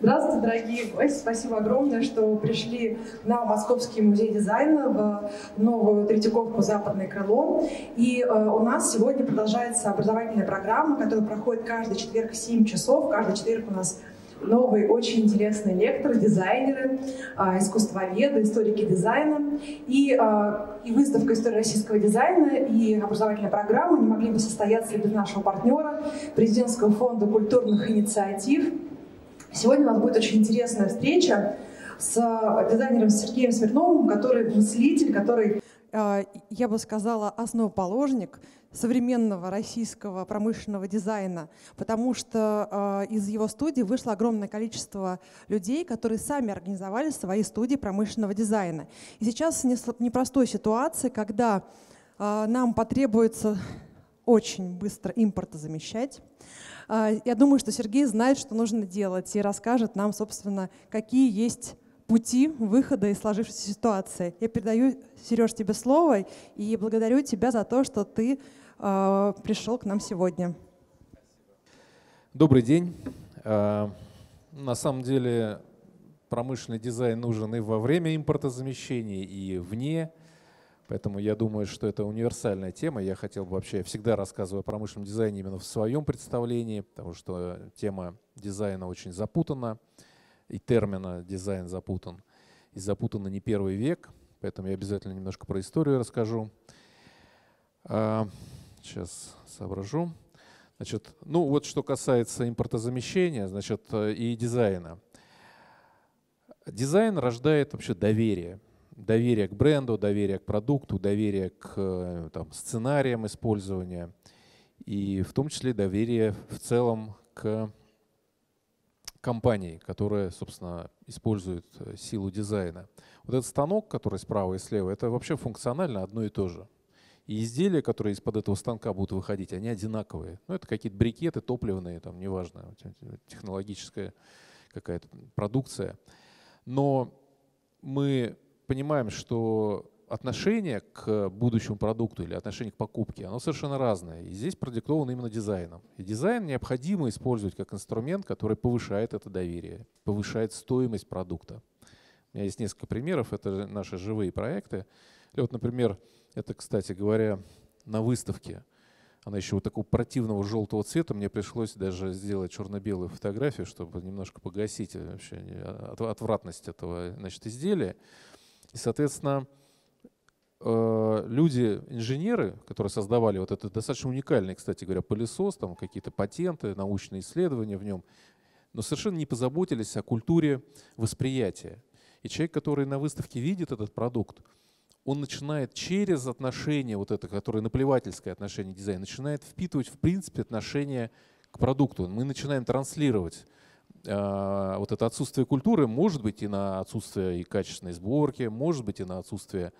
Здравствуйте, дорогие гости. Спасибо огромное, что пришли на Московский музей дизайна в новую Третьяковку «Западное крыло». И э, у нас сегодня продолжается образовательная программа, которая проходит каждый четверг в 7 часов. Каждый четверг у нас новый, очень интересный лектор, дизайнеры, а, искусствоведы, историки дизайна. И, а, и выставка истории российского дизайна» и образовательная программа не могли бы состояться без нашего партнера, президентского фонда культурных инициатив – Сегодня у нас будет очень интересная встреча с э, дизайнером Сергеем Смирновым, который мыслитель, который, э, я бы сказала, основоположник современного российского промышленного дизайна, потому что э, из его студии вышло огромное количество людей, которые сами организовали свои студии промышленного дизайна. И сейчас непростой ситуации, когда нам потребуется очень быстро импорта замещать. А, я думаю, что Сергей знает, что нужно делать, и расскажет нам, собственно, какие есть пути выхода из сложившейся ситуации. Я передаю, Сереж, тебе слово и благодарю тебя за то, что ты а, пришел к нам сегодня. Добрый день. А, на самом деле промышленный дизайн нужен и во время импортозамещения, и вне Поэтому я думаю, что это универсальная тема. Я хотел бы вообще, я всегда рассказываю о промышленном дизайне именно в своем представлении, потому что тема дизайна очень запутана, и термина дизайн запутан. И запутана не первый век, поэтому я обязательно немножко про историю расскажу. Сейчас а, соображу. Значит, ну вот что касается импортозамещения, значит, э, и дизайна. Дизайн рождает вообще доверие доверие к бренду, доверие к продукту, доверие к э, там, сценариям использования и в том числе доверие в целом к компании, которая, собственно, использует э, силу дизайна. Вот этот станок, который справа и слева, это вообще функционально одно и то же. И изделия, которые из-под этого станка будут выходить, они одинаковые. Ну, это какие-то брикеты топливные, там, неважно, технологическая какая-то продукция. Но мы понимаем, что отношение к будущему продукту или отношение к покупке, оно совершенно разное. И здесь продиктовано именно дизайном. И дизайн необходимо использовать как инструмент, который повышает это доверие, повышает стоимость продукта. У меня есть несколько примеров, это наши живые проекты. И вот, например, это, кстати говоря, на выставке. Она еще вот такого противного желтого цвета. Мне пришлось даже сделать черно-белую фотографию, чтобы немножко погасить вообще а, отвратность этого значит, изделия. И, соответственно, э, люди, инженеры, которые создавали вот этот достаточно уникальный, кстати говоря, пылесос, там какие-то патенты, научные исследования в нем, но совершенно не позаботились о культуре восприятия. И человек, который на выставке видит этот продукт, он начинает через отношение, вот это, которое наплевательское отношение дизайна, начинает впитывать, в принципе, отношение к продукту. Мы начинаем транслировать Э, вот это отсутствие культуры может быть и на отсутствие и качественной сборки, может быть и на отсутствие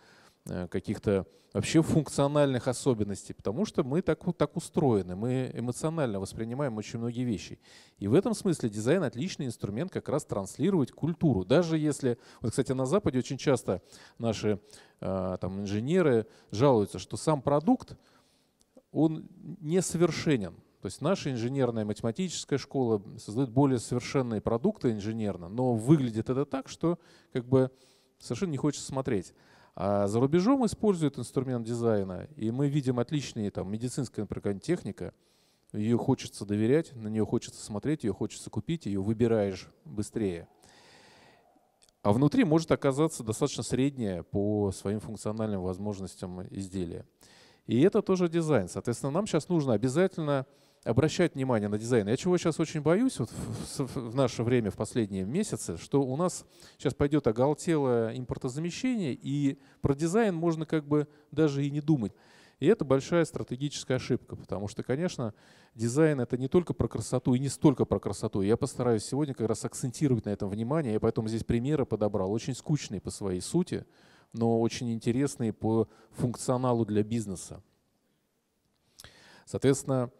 э, каких-то вообще функциональных особенностей, потому что мы так, так устроены, мы эмоционально воспринимаем очень многие вещи. И в этом смысле дизайн отличный инструмент как раз транслировать культуру. Даже если, вот, кстати, на Западе очень часто наши э, там, инженеры жалуются, что сам продукт, он несовершенен. То есть наша инженерная математическая школа создает более совершенные продукты инженерно, но выглядит это так, что как бы совершенно не хочется смотреть. А за рубежом используют инструмент дизайна, и мы видим отличные там медицинская, например, техника, ее хочется доверять, на нее хочется смотреть, ее хочется купить, ее выбираешь быстрее. А внутри может оказаться достаточно среднее по своим функциональным возможностям изделия. И это тоже дизайн. Соответственно, нам сейчас нужно обязательно обращать внимание на дизайн. Я чего сейчас очень боюсь вот в, в, в наше время, в последние месяцы, что у нас сейчас пойдет оголтелое импортозамещение, и про дизайн можно как бы даже и не думать. И это большая стратегическая ошибка, потому что, конечно, дизайн это не только про красоту и не столько про красоту. Я постараюсь сегодня как раз акцентировать на этом внимание, я поэтому здесь примеры подобрал, очень скучные по своей сути, но очень интересные по функционалу для бизнеса. Соответственно,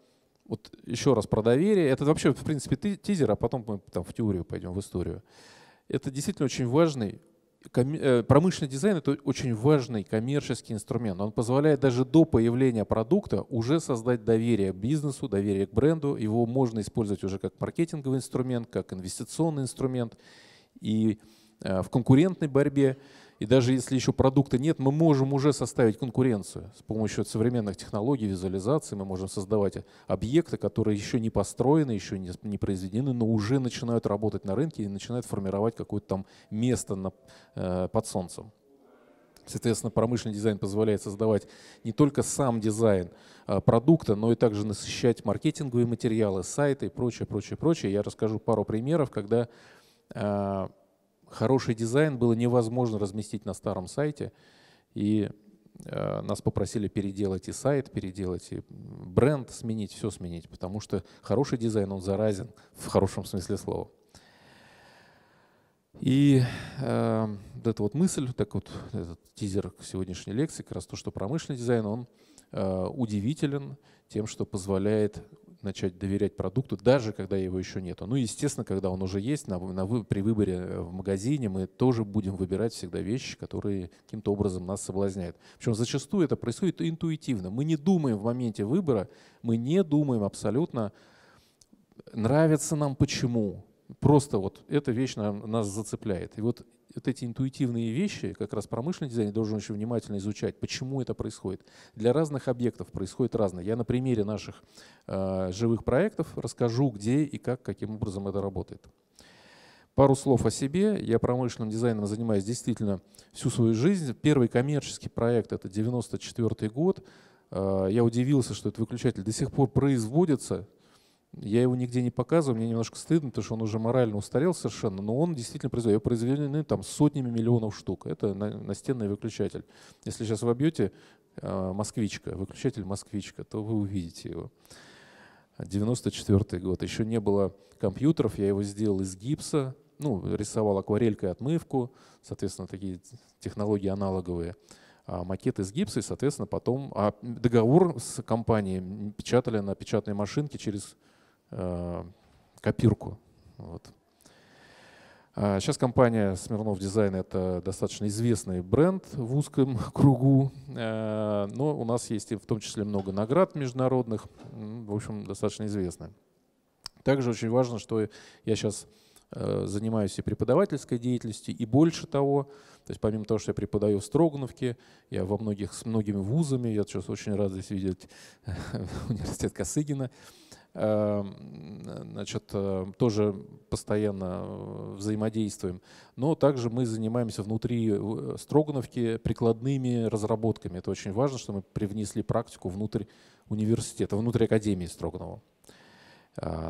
вот еще раз про доверие. Это вообще, в принципе, тизер, а потом мы там в теорию пойдем, в историю. Это действительно очень важный э, промышленный дизайн это очень важный коммерческий инструмент. Он позволяет даже до появления продукта уже создать доверие к бизнесу, доверие к бренду. Его можно использовать уже как маркетинговый инструмент, как инвестиционный инструмент и э, в конкурентной борьбе. И даже если еще продукта нет, мы можем уже составить конкуренцию. С помощью современных технологий визуализации мы можем создавать объекты, которые еще не построены, еще не, произведены, но уже начинают работать на рынке и начинают формировать какое-то там место на, э, под солнцем. Соответственно, промышленный дизайн позволяет создавать не только сам дизайн а, продукта, но и также насыщать маркетинговые материалы, сайты и прочее, прочее, прочее. Я расскажу пару примеров, когда а, хороший дизайн было невозможно разместить на старом сайте, и э, нас попросили переделать и сайт, переделать и бренд, сменить, все сменить, потому что хороший дизайн, он заразен в хорошем смысле слова. И э, вот эта вот мысль, так вот этот тизер к сегодняшней лекции, как раз то, что промышленный дизайн, он э, удивителен тем, что позволяет начать доверять продукту, даже когда его еще нету. Ну, естественно, когда он уже есть, на, на, при выборе э, в магазине мы тоже будем выбирать всегда вещи, которые каким-то образом нас соблазняют. Причем зачастую это происходит интуитивно. Мы не думаем в моменте выбора, мы не думаем абсолютно, нравится нам почему. Просто вот эта вещь нам, нас зацепляет. И вот вот эти интуитивные вещи, как раз промышленный дизайн должен очень внимательно изучать, почему это происходит. Для разных объектов происходит разное. Я на примере наших э, живых проектов расскажу, где и как, каким образом это работает. Пару слов о себе. Я промышленным дизайном занимаюсь действительно всю свою жизнь. Первый коммерческий проект — это 1994 год. Э, я удивился, что этот выключатель до сих пор производится. Я его нигде не показываю, мне немножко стыдно, потому что он уже морально устарел совершенно, но он действительно произвел. Его произведены там сотнями миллионов штук. Это настенный выключатель. Если сейчас вобьете э, «Москвичка», выключатель «Москвичка», то вы увидите его. 94 год. Еще не было компьютеров, я его сделал из гипса, ну, рисовал акварелькой отмывку, соответственно, такие технологии аналоговые а макет из гипса, и, соответственно, потом а договор с компанией печатали на печатной машинке через э, копирку. Вот. А сейчас компания Смирнов Дизайн – это достаточно известный бренд в узком кругу, э, но у нас есть и в том числе много наград международных, в общем, достаточно известная. Также очень важно, что я сейчас э, занимаюсь и преподавательской деятельностью, и больше того, то есть помимо того, что я преподаю в Строгановке, я во многих, с многими вузами, я сейчас очень рад здесь видеть университет Косыгина, Эм, значит, э, тоже постоянно э, взаимодействуем. Но также мы занимаемся внутри э, Строгановки прикладными разработками. Это очень важно, что мы привнесли практику внутрь университета, внутрь Академии Строганова.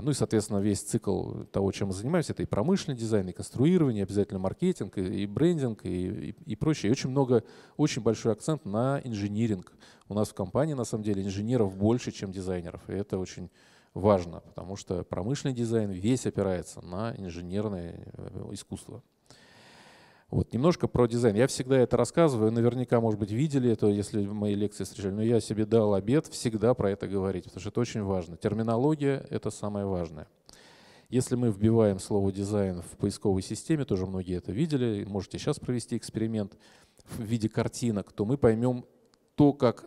Ну и, соответственно, весь цикл того, чем мы занимаемся, это и промышленный дизайн, и конструирование, обязательно маркетинг, и, и брендинг, и, и, и прочее. И очень много, очень большой акцент на инжиниринг. У нас в компании, на самом деле, инженеров больше, чем дизайнеров. И это очень важно, потому что промышленный дизайн весь опирается на инженерное э, искусство. Вот, немножко про дизайн. Я всегда это рассказываю, наверняка, может быть, видели это, если мои лекции встречали, но я себе дал обед всегда про это говорить, потому что это очень важно. Терминология — это самое важное. Если мы вбиваем слово «дизайн» в поисковой системе, тоже многие это видели, можете сейчас провести эксперимент в виде картинок, то мы поймем то, как,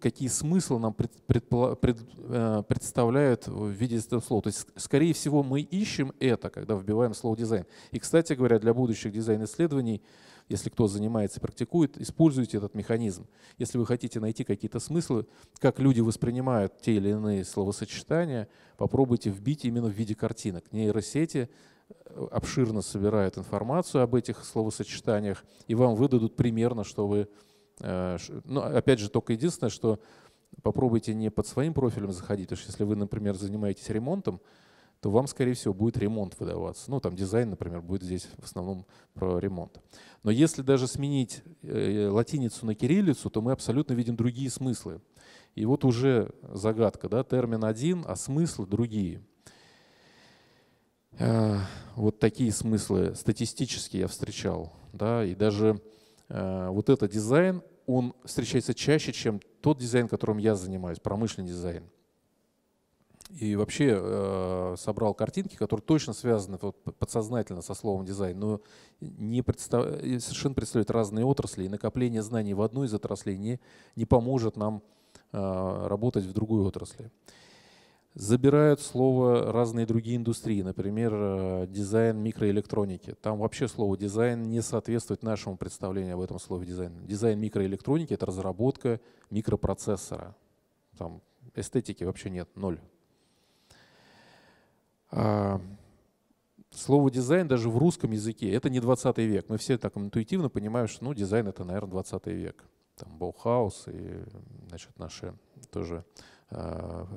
какие смыслы нам пред, пред, пред, э, представляют в виде этого слова. То есть, скорее всего, мы ищем это, когда вбиваем слово «дизайн». И, кстати говоря, для будущих дизайн-исследований, если кто занимается, практикует, используйте этот механизм. Если вы хотите найти какие-то смыслы, как люди воспринимают те или иные словосочетания, попробуйте вбить именно в виде картинок. Нейросети э, обширно собирают информацию об этих словосочетаниях, и вам выдадут примерно, что вы Э, но ну, а, опять же, только единственное, что попробуйте не под своим профилем заходить, потому что если вы, например, занимаетесь ремонтом, то вам, скорее всего, будет ремонт выдаваться. Ну, там дизайн, например, будет здесь в основном про ремонт. Но если даже сменить э, латиницу на кириллицу, то мы абсолютно видим другие смыслы. И вот уже загадка, да, термин один, а смыслы другие. Э, вот такие смыслы статистически я встречал, да, и даже вот это дизайн он встречается чаще, чем тот дизайн, которым я занимаюсь, промышленный дизайн. И вообще э, собрал картинки, которые точно связаны вот, подсознательно со словом дизайн, но не представ... совершенно представляют разные отрасли, и накопление знаний в одной из отраслей не, не поможет нам э, работать в другой отрасли. Забирают слово разные другие индустрии, например, э, дизайн микроэлектроники. Там вообще слово дизайн не соответствует нашему представлению об этом слове дизайн. Дизайн микроэлектроники — это разработка микропроцессора. Там эстетики вообще нет, ноль. А, слово дизайн даже в русском языке — это не 20 век. Мы все так интуитивно понимаем, что ну, дизайн — это, наверное, 20 век. Там Баухаус и значит, наши тоже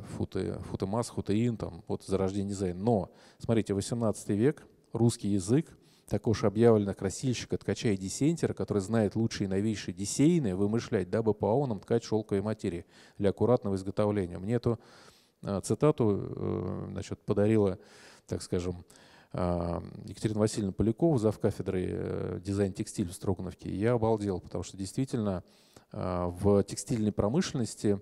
футы, футемас, футеин, там, вот зарождение дизайна. Но, смотрите, 18 век, русский язык, так уж объявлено красильщика, ткача и десентера, который знает лучшие и новейшие десейны, вымышлять, дабы по аонам ткать шелковой материи для аккуратного изготовления. Мне эту э, цитату э, значит, подарила, так скажем, э, Екатерина Васильевна Полякова, зав. кафедры дизайн текстиль в Строгановке. я обалдел, потому что действительно в текстильной промышленности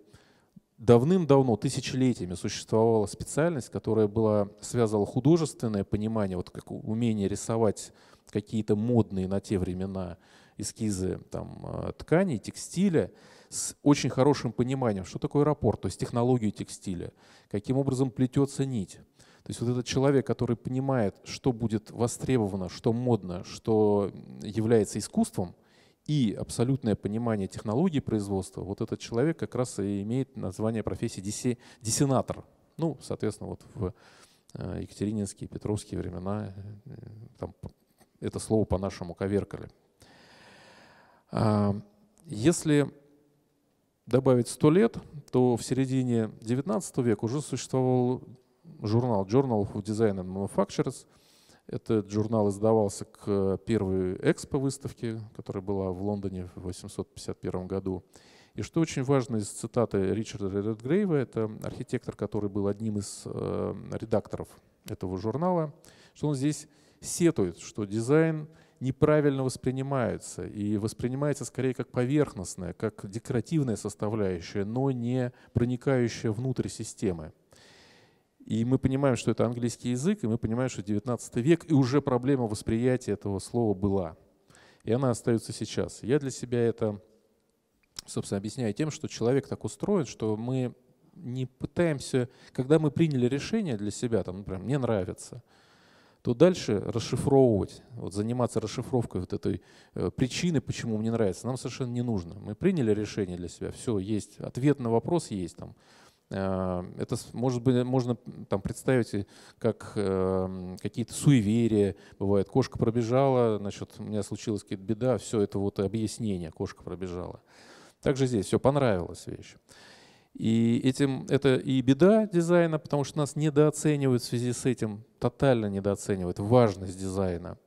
давным-давно, тысячелетиями существовала специальность, которая была, связывала художественное понимание, вот как умение рисовать какие-то модные на те времена эскизы там, э, тканей, текстиля, с очень хорошим пониманием, что такое рапорт, то есть технологию текстиля, каким образом плетется нить. То есть вот этот человек, который понимает, что будет востребовано, что модно, что является искусством, и абсолютное понимание технологии производства, вот этот человек как раз и имеет название профессии диссенатор. диссенатор. Ну, соответственно, вот в э, екатерининские, петровские времена э, там, это слово по-нашему коверкали. А, если добавить 100 лет, то в середине 19 века уже существовал журнал Journal of Design and Manufactures – этот журнал издавался к первой экспо-выставке, которая была в Лондоне в 1851 году. И что очень важно из цитаты Ричарда Редгрейва, это архитектор, который был одним из э, редакторов этого журнала, что он здесь сетует, что дизайн неправильно воспринимается и воспринимается скорее как поверхностная, как декоративная составляющая, но не проникающая внутрь системы. И мы понимаем, что это английский язык, и мы понимаем, что 19 век, и уже проблема восприятия этого слова была. И она остается сейчас. Я для себя это, собственно, объясняю тем, что человек так устроен, что мы не пытаемся, когда мы приняли решение для себя, там, например, мне нравится, то дальше расшифровывать, вот заниматься расшифровкой вот этой э, причины, почему мне нравится, нам совершенно не нужно. Мы приняли решение для себя, все, есть, ответ на вопрос есть там. Э, это может быть, можно там, представить, э, как эм, какие-то суеверия бывают. Кошка пробежала, значит, у меня случилась какая-то беда, все это вот объяснение, кошка пробежала. Также здесь все понравилось вещь. И этим, это и беда дизайна, потому что нас недооценивают в связи с этим, тотально недооценивают важность дизайна.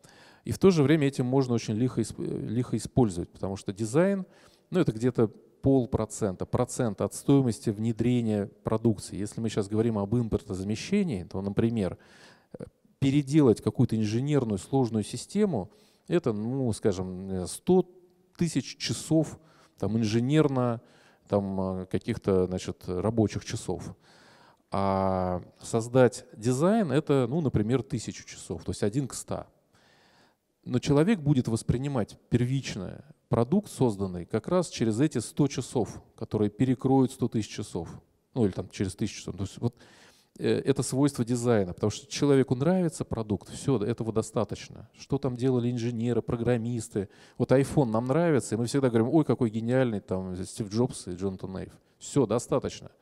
И в то же время этим можно очень лихо, э, лихо использовать, потому что дизайн, ну это где-то полпроцента, процент от стоимости внедрения продукции. Если мы сейчас говорим об импортозамещении, то, например, э, переделать какую-то инженерную сложную систему, это, ну, скажем, 100 э, тысяч часов там, инженерно там, э, каких-то значит, рабочих часов. А создать дизайн – это, ну, например, тысячу часов, то есть один к ста. Но человек будет воспринимать первичное продукт, созданный как раз через эти 100 часов, которые перекроют 100 тысяч часов, ну или там через 1000 часов. То есть вот э, это свойство дизайна, потому что человеку нравится продукт, все, этого достаточно. Что там делали инженеры, программисты. Вот iPhone нам нравится, и мы всегда говорим, ой, какой гениальный там Стив Джобс и Джонатан Нейв. Все, достаточно.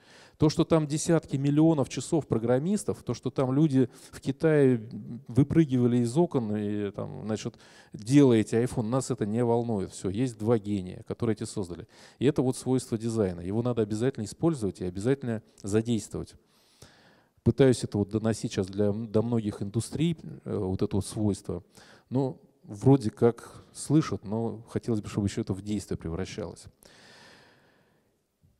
То, что там десятки миллионов часов программистов, то, что там люди в Китае выпрыгивали из окон и там, значит, делаете iPhone, нас это не волнует. Все, есть два гения, которые эти создали. И это вот свойство дизайна. Его надо обязательно использовать и обязательно задействовать. Пытаюсь это вот доносить сейчас для, до многих индустрий, э, вот это вот свойство. Но ну, вроде как слышат, но хотелось бы, чтобы еще это в действие превращалось.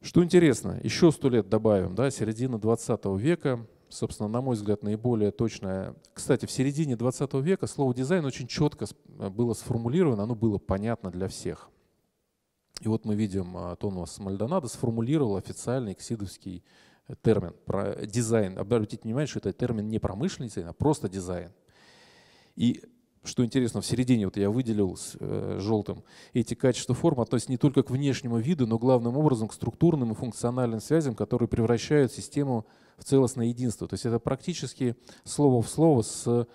Что интересно, еще сто лет добавим, да, середина 20 века, собственно, на мой взгляд, наиболее точное. Кстати, в середине 20 века слово дизайн очень четко э, было сформулировано, оно было понятно для всех. И вот мы видим, э, Тонус Мальдонадо сформулировал официальный ксидовский э, термин про дизайн. Обратите внимание, что это термин не промышленный дизайн, а просто дизайн. И что интересно, в середине вот я выделил с, э, желтым, эти качества форм относятся не только к внешнему виду, но главным образом к структурным и функциональным связям, которые превращают систему в целостное единство. То есть это практически слово в слово с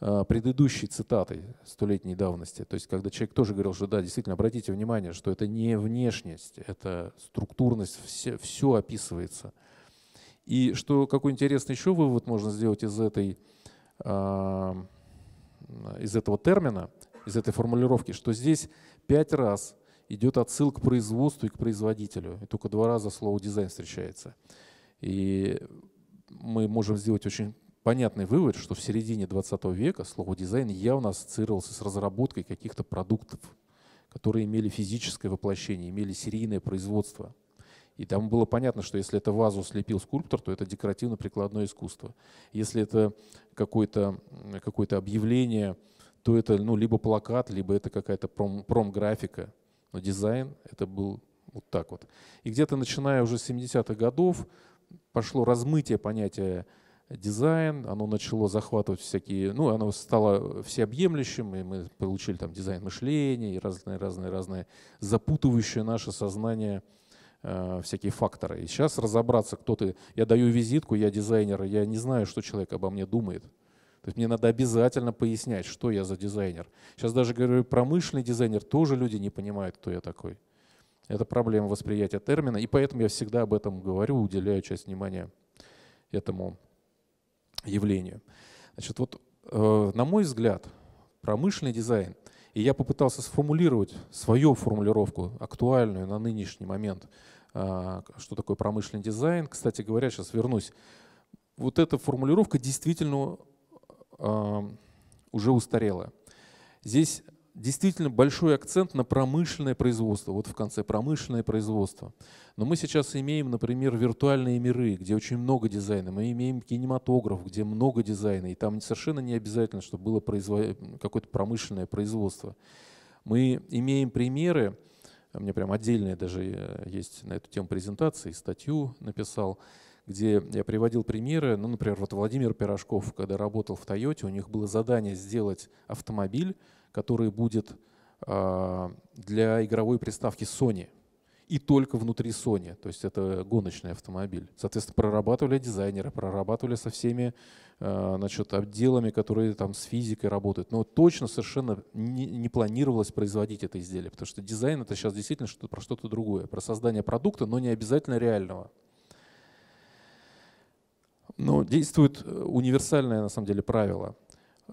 э, предыдущей цитатой столетней давности. То есть когда человек тоже говорил, что да, действительно, обратите внимание, что это не внешность, это структурность, все, все описывается. И что какой интересный еще вывод можно сделать из этой э, из этого термина, из этой формулировки, что здесь пять раз идет отсыл к производству и к производителю. И только два раза слово дизайн встречается. И мы можем сделать очень понятный вывод, что в середине 20 века слово дизайн явно ассоциировался с разработкой каких-то продуктов, которые имели физическое воплощение, имели серийное производство – и там было понятно, что если это вазу слепил скульптор, то это декоративно-прикладное искусство. Если это какое-то какое, -то, объявление, то это ну, либо плакат, либо это какая-то пром, промграфика. Но дизайн это был вот так вот. И где-то начиная уже с 70-х годов пошло размытие понятия дизайн, оно начало захватывать всякие, ну, оно стало всеобъемлющим, и мы получили там дизайн мышления и разные-разные-разные запутывающие наше сознание – Э, всякие факторы. И сейчас разобраться, кто ты. Я даю визитку, я дизайнер, я не знаю, что человек обо мне думает. То есть мне надо обязательно пояснять, что я за дизайнер. Сейчас даже говорю, промышленный дизайнер тоже люди не понимают, кто я такой. Это проблема восприятия термина, и поэтому я всегда об этом говорю, уделяю часть внимания этому явлению. Значит, вот э, на мой взгляд, промышленный дизайн, и я попытался сформулировать свою формулировку, актуальную на нынешний момент – а, что такое промышленный дизайн. Кстати говоря, сейчас вернусь. Вот эта формулировка действительно а, уже устарела. Здесь действительно большой акцент на промышленное производство. Вот в конце промышленное производство. Но мы сейчас имеем, например, виртуальные миры, где очень много дизайна. Мы имеем кинематограф, где много дизайна. И там совершенно не обязательно, чтобы было произво... какое-то промышленное производство. Мы имеем примеры, а мне прям отдельные даже э, есть на эту тему презентации, статью написал, где я приводил примеры, ну, например, вот Владимир Пирожков, когда работал в Тойоте, у них было задание сделать автомобиль, который будет а, для игровой приставки Sony и только внутри Sony, то есть это гоночный автомобиль. Соответственно, прорабатывали дизайнеры, прорабатывали со всеми значит, э, отделами, которые там с физикой работают. Но точно совершенно не, не планировалось производить это изделие, потому что дизайн это сейчас действительно что про что-то другое, про создание продукта, но не обязательно реального. Но действует э, универсальное на самом деле правило.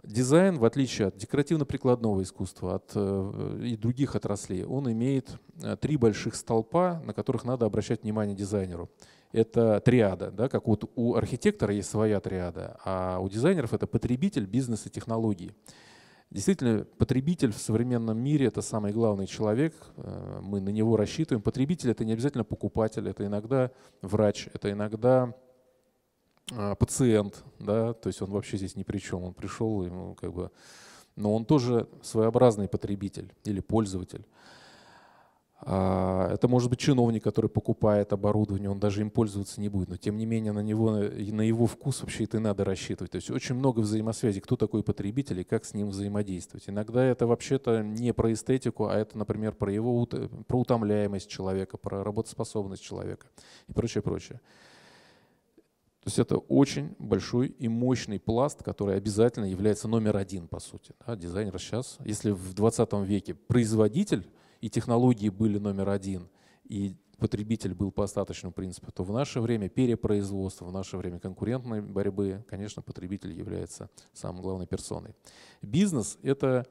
Дизайн, в отличие от декоративно-прикладного искусства от, э, и других отраслей, он имеет три больших столпа, на которых надо обращать внимание дизайнеру это триада. Да? Как вот у архитектора есть своя триада, а у дизайнеров это потребитель, бизнес и технологии. Действительно, потребитель в современном мире – это самый главный человек, э, мы на него рассчитываем. Потребитель – это не обязательно покупатель, это иногда врач, это иногда э, пациент, да, то есть он вообще здесь ни при чем, он пришел, ему как бы, но он тоже своеобразный потребитель или пользователь. А, это может быть чиновник, который покупает оборудование, он даже им пользоваться не будет, но тем не менее на, него, на его вкус вообще это и надо рассчитывать. То есть очень много взаимосвязи, кто такой потребитель и как с ним взаимодействовать. Иногда это вообще-то не про эстетику, а это, например, про его про утомляемость человека, про работоспособность человека и прочее, прочее. То есть это очень большой и мощный пласт, который обязательно является номер один, по сути. Да, дизайнер сейчас, если в 20 веке производитель, и технологии были номер один, и потребитель был по остаточному принципу, то в наше время перепроизводство, в наше время конкурентной борьбы, конечно, потребитель является самой главной персоной. Бизнес — это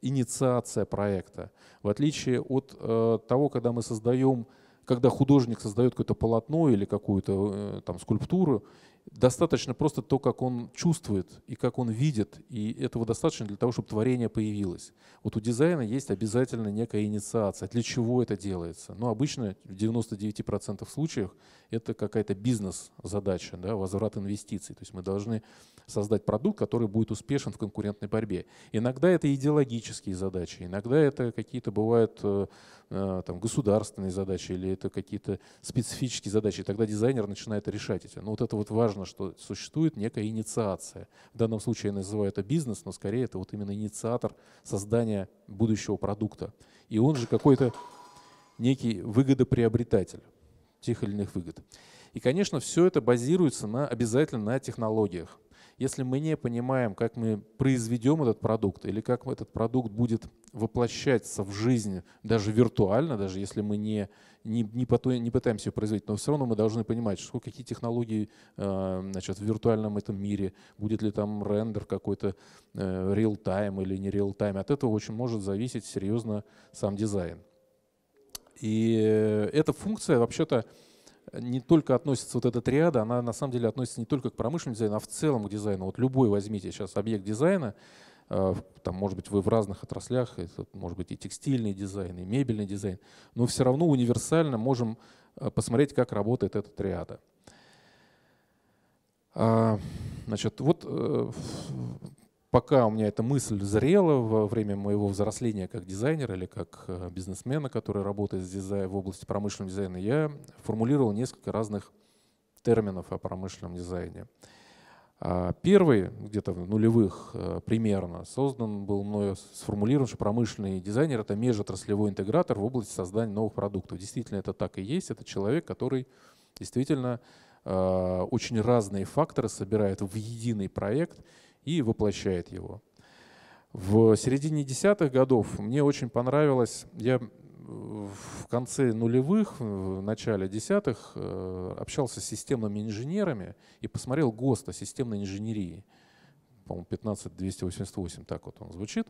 инициация проекта. В отличие от э, того, когда мы создаем когда художник создает какое-то полотно или какую-то э, там скульптуру, Достаточно просто то, как он чувствует и как он видит, и этого достаточно для того, чтобы творение появилось. Вот у дизайна есть обязательно некая инициация, для чего это делается. Но обычно в 99% случаев это какая-то бизнес-задача, да, возврат инвестиций. То есть мы должны создать продукт, который будет успешен в конкурентной борьбе. Иногда это идеологические задачи, иногда это какие-то бывают э, а, там, государственные задачи или это какие-то специфические задачи. И тогда дизайнер начинает решать эти. Но ну, вот это вот важно, что существует некая инициация. В данном случае я называю это бизнес, но скорее это вот именно инициатор создания будущего продукта. И он же какой-то некий выгодоприобретатель тех или иных выгод. И, конечно, все это базируется на, обязательно на технологиях. Если мы не понимаем, как мы произведем этот продукт или как этот продукт будет воплощаться в жизнь даже виртуально, даже если мы не, не, не, потом, не пытаемся ее производить, но все равно мы должны понимать, что, какие технологии э, значит, в виртуальном этом мире, будет ли там рендер какой-то реал-тайм э, time или не реал-тайм, От этого очень может зависеть серьезно сам дизайн. И э, эта функция вообще-то не только относится вот эта триада, она на самом деле относится не только к промышленному дизайну, а в целом к дизайну. Вот любой возьмите сейчас объект дизайна, э, там, может быть, вы в разных отраслях, это может быть и текстильный дизайн, и мебельный дизайн, но все равно универсально можем э, посмотреть, как работает эта триада. Значит, вот э, пока у меня эта мысль зрела во время моего взросления как дизайнера или как э, бизнесмена, который работает с дизайном в области промышленного дизайна, я формулировал несколько разных терминов о промышленном дизайне. А, первый, где-то в нулевых э, примерно, создан был мною, сформулирован, что промышленный дизайнер — это межотраслевой интегратор в области создания новых продуктов. Действительно, это так и есть. Это человек, который действительно э, очень разные факторы собирает в единый проект — и воплощает его. В середине десятых годов мне очень понравилось, я в конце нулевых, в начале десятых э, общался с системными инженерами и посмотрел ГОСТ о системной инженерии. По-моему, 15288, так вот он звучит.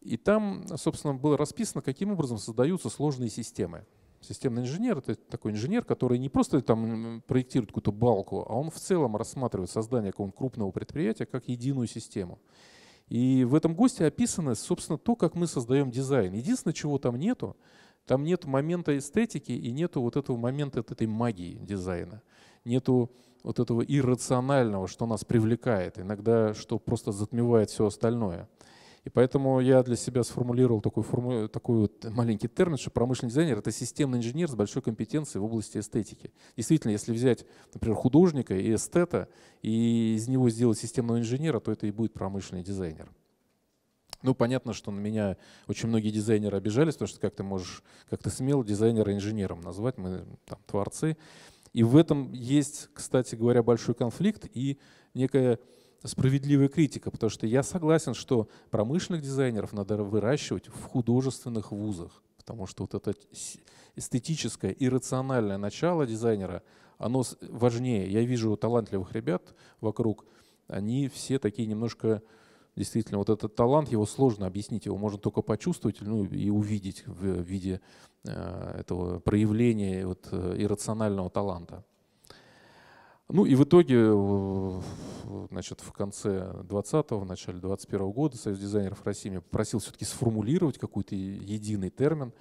И там, собственно, было расписано, каким образом создаются сложные системы. Системный инженер — это такой инженер, который не просто там проектирует какую-то балку, а он в целом рассматривает создание какого-нибудь крупного предприятия как единую систему. И в этом госте описано, собственно, то, как мы создаем дизайн. Единственное, чего там нету, там нет момента эстетики и нету вот этого момента вот этой магии дизайна. Нету вот этого иррационального, что нас привлекает, иногда что просто затмевает все остальное. И поэтому я для себя сформулировал такой, форму, такой вот маленький термин, что промышленный дизайнер — это системный инженер с большой компетенцией в области эстетики. Действительно, если взять, например, художника и эстета, и из него сделать системного инженера, то это и будет промышленный дизайнер. Ну, понятно, что на меня очень многие дизайнеры обижались, потому что как ты можешь, как то смело дизайнера инженером назвать, мы там творцы. И в этом есть, кстати говоря, большой конфликт и некая справедливая критика, потому что я согласен, что промышленных дизайнеров надо выращивать в художественных вузах, потому что вот это эстетическое и рациональное начало дизайнера, оно важнее. Я вижу талантливых ребят вокруг, они все такие немножко действительно, вот этот талант, его сложно объяснить, его можно только почувствовать ну, и увидеть в виде э, этого проявления вот, э, иррационального таланта. Ну и в итоге, значит, в конце 20-го, в начале 21 года Союз дизайнеров России меня попросил все-таки сформулировать какой-то единый термин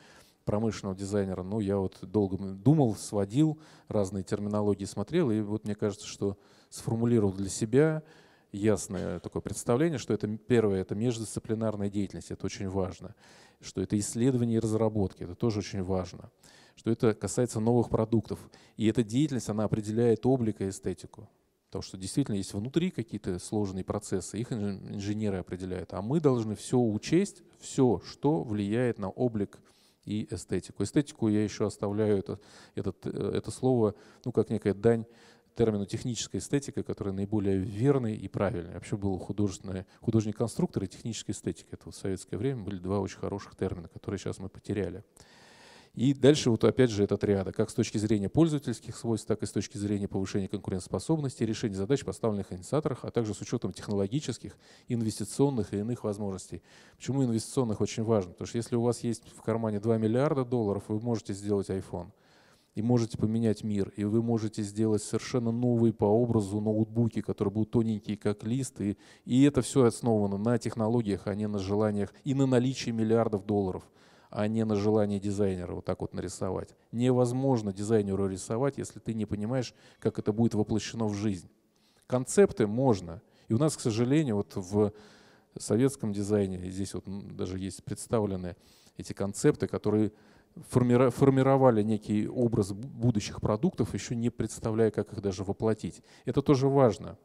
промышленного дизайнера. Ну я вот долго думал, сводил, разные терминологии смотрел, и вот мне кажется, что сформулировал для себя ясное такое представление, что это первое, это междисциплинарная деятельность, это очень важно, что это исследование и разработки, это тоже очень важно что это касается новых продуктов. И эта деятельность, она определяет облик и эстетику. Потому что действительно есть внутри какие-то сложные процессы, их инженеры определяют. А мы должны все учесть, все, что влияет на облик и эстетику. Эстетику я еще оставляю это, это э, это слово, ну, как некая дань термину техническая эстетика, который наиболее верный и правильный. Вообще был художественный художник-конструктор и техническая эстетика. Это в советское время были два очень хороших термина, которые сейчас мы потеряли. И дальше вот опять же эта триада, как с точки зрения пользовательских свойств, так и с точки зрения повышения конкурентоспособности, решения задач, поставленных инициаторах, а также с учетом технологических, инвестиционных и иных возможностей. Почему инвестиционных очень важно? Потому что если у вас есть в кармане 2 миллиарда долларов, вы можете сделать iPhone и можете поменять мир, и вы можете сделать совершенно новые по образу ноутбуки, которые будут тоненькие, как лист, и, и это все основано на технологиях, а не на желаниях и на наличии миллиардов долларов – а не на желание дизайнера вот так вот нарисовать. Невозможно дизайнеру рисовать, если ты не понимаешь, как это будет воплощено в жизнь. Концепты можно. И у нас, к сожалению, вот в советском дизайне, здесь вот даже есть представлены эти концепты, которые формировали некий образ будущих продуктов, еще не представляя, как их даже воплотить. Это тоже важно.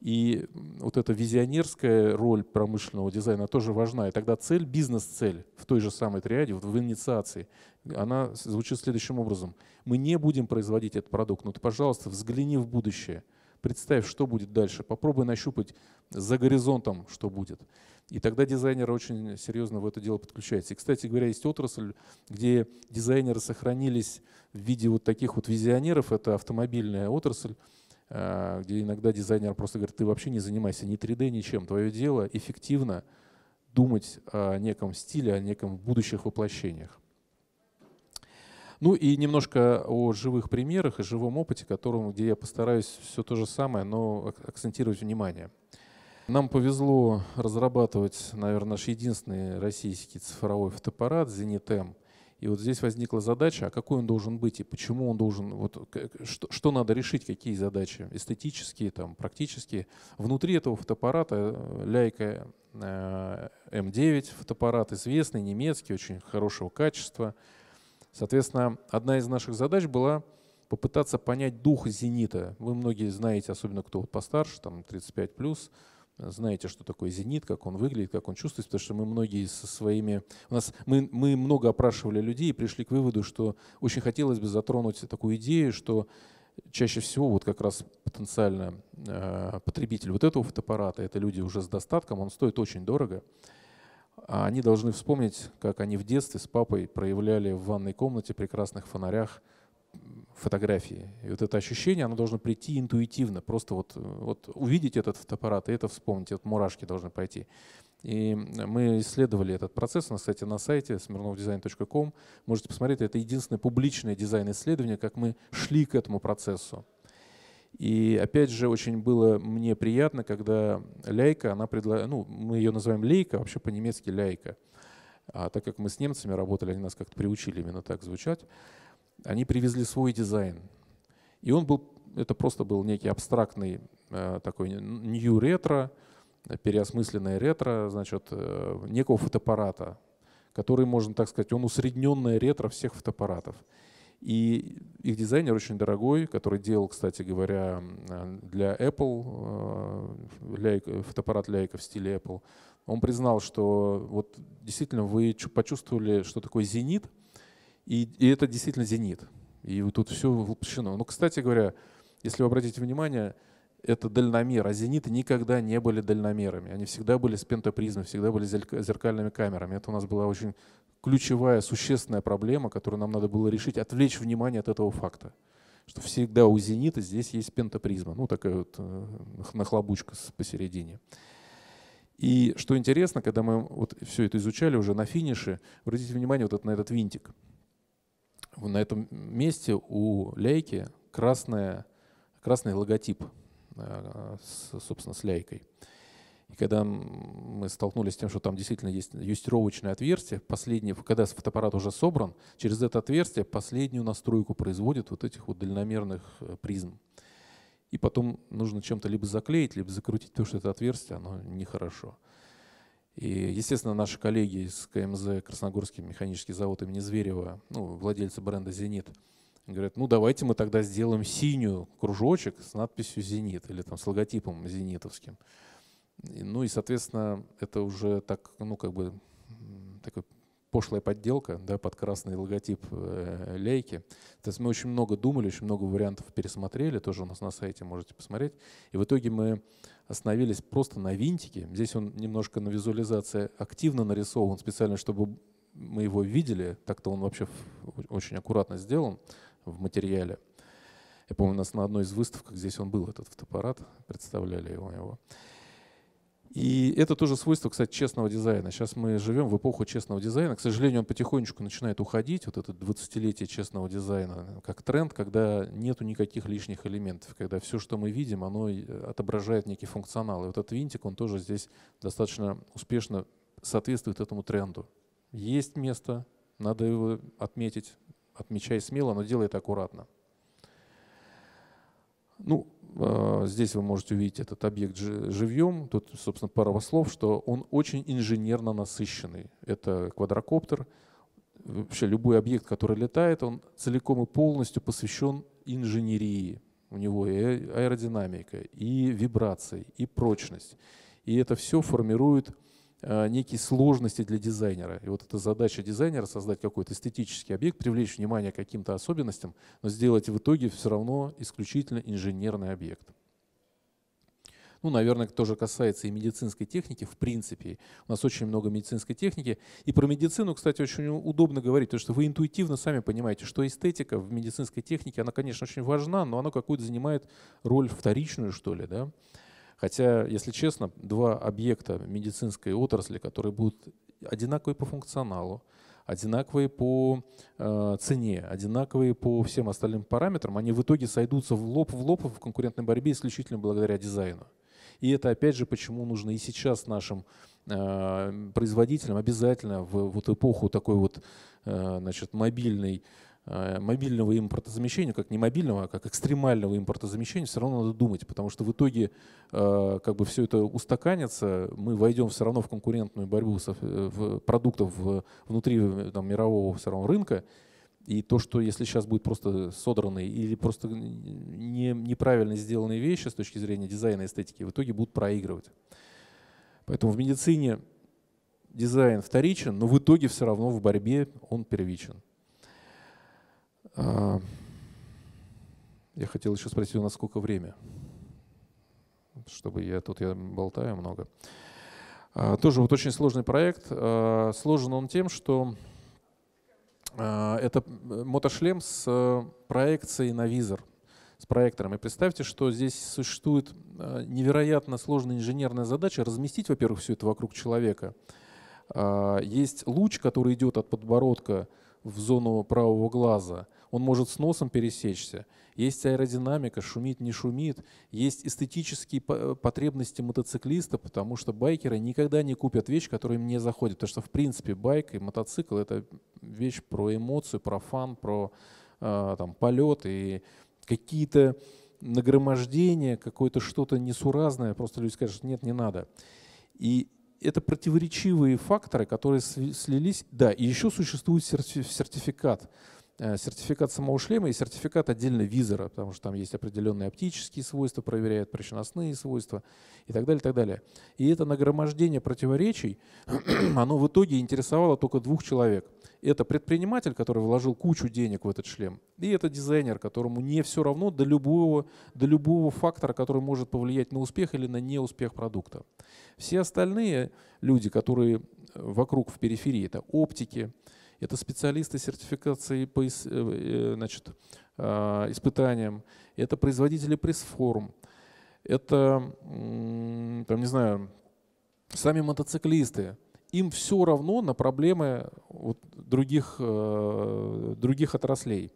И вот эта визионерская роль промышленного дизайна тоже важна. И тогда цель, бизнес-цель в той же самой триаде, в инициации, она звучит следующим образом. Мы не будем производить этот продукт, но ну ты, пожалуйста, взгляни в будущее. Представь, что будет дальше. Попробуй нащупать за горизонтом, что будет. И тогда дизайнеры очень серьезно в это дело подключаются. И, кстати говоря, есть отрасль, где дизайнеры сохранились в виде вот таких вот визионеров. Это автомобильная отрасль Э, где иногда дизайнер просто говорит, ты вообще не занимайся ни 3D, ничем. Твое дело эффективно думать о неком стиле, о неком будущих воплощениях. Ну и немножко о живых примерах и живом опыте, которому, где я постараюсь все то же самое, но акцентировать внимание. Нам повезло разрабатывать, наверное, наш единственный российский цифровой фотоаппарат Zenit-M. И вот здесь возникла задача, а какой он должен быть и почему он должен, вот, что, что надо решить, какие задачи, эстетические, там, практические. Внутри этого фотоаппарата э, Leica m э, 9 эм фотоаппарат известный, немецкий, очень хорошего качества. Соответственно, одна из наших задач была попытаться понять дух «Зенита». Вы многие знаете, особенно кто вот постарше, там 35+, знаете, что такое «Зенит», как он выглядит, как он чувствуется, потому что мы многие со своими... У нас, мы, мы много опрашивали людей и пришли к выводу, что очень хотелось бы затронуть такую идею, что чаще всего вот как раз потенциально э, потребитель вот этого фотоаппарата, это люди уже с достатком, он стоит очень дорого. А они должны вспомнить, как они в детстве с папой проявляли в ванной комнате, прекрасных фонарях, фотографии. И вот это ощущение, оно должно прийти интуитивно. Просто вот, вот увидеть этот фотоаппарат и это вспомнить, вот мурашки должны пойти. И э, мы исследовали этот процесс. У нас, кстати, на сайте smirnovdesign.com можете посмотреть. Это единственное публичное дизайн-исследование, как мы шли к этому процессу. И опять же, очень было мне приятно, когда лейка, она предлагает, ну, мы ее называем Лейка, вообще по-немецки лейка, А так как мы с немцами работали, они нас как-то приучили именно так звучать. Они привезли свой дизайн. И он был, это просто был некий абстрактный э, такой new ретро, переосмысленное ретро, значит, э, некого фотоаппарата, который, можно так сказать, он усредненное ретро всех фотоаппаратов. И их дизайнер очень дорогой, который делал, кстати говоря, для Apple, э, ляйка, фотоаппарат Leica в стиле Apple. Он признал, что вот действительно вы почувствовали, что такое зенит – и, и это действительно зенит. И вот тут все воплощено. Но, ну, кстати говоря, если вы обратите внимание, это дальномер, а зениты никогда не были дальномерами. Они всегда были с пентапризмой, всегда были зеркальными камерами. Это у нас была очень ключевая, существенная проблема, которую нам надо было решить, отвлечь внимание от этого факта что всегда у зенита здесь есть пентопризма, ну такая вот э, нахлобучка посередине. И что интересно, когда мы вот все это изучали уже на финише, обратите внимание вот на этот винтик – на этом месте у лейки красная, красный логотип, э, собственно, с лейкой. И когда мы столкнулись с тем, что там действительно есть юстировочное отверстие, последнее, когда фотоаппарат уже собран, через это отверстие последнюю настройку производит вот этих вот дальномерных э, призм. И потом нужно чем-то либо заклеить, либо закрутить, потому что это отверстие, оно нехорошо. хорошо. И, естественно, наши коллеги из КМЗ Красногорский механический завод имени Зверева, ну, владельцы бренда «Зенит», говорят, ну давайте мы тогда сделаем синюю кружочек с надписью «Зенит» или там с логотипом зенитовским. И, ну и, соответственно, это уже так, ну как бы такой пошлая подделка да, под красный логотип э, лейки. То есть мы очень много думали, очень много вариантов пересмотрели, тоже у нас на сайте можете посмотреть. И в итоге мы остановились просто на винтике. Здесь он немножко на визуализации активно нарисован специально, чтобы мы его видели. Так-то он вообще очень аккуратно сделан в материале. Я помню, у нас на одной из выставок здесь он был, этот фотоаппарат, представляли его. его. И это тоже свойство, кстати, честного дизайна. Сейчас мы живем в эпоху честного дизайна. К сожалению, он потихонечку начинает уходить, вот это 20-летие честного дизайна, как тренд, когда нету никаких лишних элементов, когда все, что мы видим, оно отображает некий функционал. И вот этот винтик, он тоже здесь достаточно успешно соответствует этому тренду. Есть место, надо его отметить, отмечай смело, но делай это аккуратно. Ну, Э, здесь вы можете увидеть этот объект живьем. Тут, собственно, пара слов, что он очень инженерно насыщенный. Это квадрокоптер. Вообще любой объект, который летает, он целиком и полностью посвящен инженерии. У него и аэродинамика, и вибрации, и прочность. И это все формирует Э, некие сложности для дизайнера. И вот эта задача дизайнера создать какой-то эстетический объект, привлечь внимание к каким-то особенностям, но сделать в итоге все равно исключительно инженерный объект. Ну, наверное, это тоже касается и медицинской техники, в принципе. У нас очень много медицинской техники. И про медицину, кстати, очень удобно говорить, потому что вы интуитивно сами понимаете, что эстетика в медицинской технике, она, конечно, очень важна, но она какую-то занимает роль вторичную, что ли, да? Хотя, если честно, два объекта медицинской отрасли, которые будут одинаковые по функционалу, одинаковые по э, цене, одинаковые по всем остальным параметрам, они в итоге сойдутся в лоб в лоб в конкурентной борьбе исключительно благодаря дизайну. И это опять же почему нужно и сейчас нашим э, производителям обязательно в вот эпоху такой вот э, значит, мобильной Э, мобильного импортозамещения, как не мобильного, а как экстремального импортозамещения, все равно надо думать, потому что в итоге э, как бы все это устаканится, мы войдем все равно в конкурентную борьбу со, э, в, продуктов внутри там, мирового все равно рынка, и то, что если сейчас будет просто содранные или просто не, неправильно сделанные вещи с точки зрения дизайна и эстетики, в итоге будут проигрывать. Поэтому в медицине дизайн вторичен, но в итоге все равно в борьбе он первичен. А, я хотел еще спросить, у нас сколько время? Чтобы я тут я болтаю много. А, тоже вот очень сложный проект. А, сложен он тем, что это мотошлем с э, проекцией на визор, с проектором. И представьте, что здесь существует невероятно сложная инженерная задача разместить, во-первых, все это вокруг человека. Есть луч, который идет от подбородка в зону правого глаза – он может с носом пересечься. Есть аэродинамика, шумит, не шумит. Есть эстетические э, потребности мотоциклиста, потому что байкеры никогда не купят вещь, которая им не заходит. Потому что, в принципе, байк и мотоцикл – это вещь про эмоцию, про фан, про э, там, полет и какие-то нагромождения, какое-то что-то несуразное. Просто люди скажут, нет, не надо. И это противоречивые факторы, которые слились. Да, и еще существует сертификат. Э, сертификат самого шлема и сертификат отдельно визора, потому что там есть определенные оптические свойства, проверяют прочностные свойства и так далее, и так далее. И это нагромождение противоречий, оно в итоге интересовало только двух человек. Это предприниматель, который вложил кучу денег в этот шлем, и это дизайнер, которому не все равно до любого, до любого фактора, который может повлиять на успех или на неуспех продукта. Все остальные люди, которые э, вокруг в периферии, это оптики, это специалисты сертификации по э, э, значит, а, испытаниям, это производители пресс-форм, это, там, не знаю, сами мотоциклисты. Им все равно на проблемы вот других, э, других отраслей.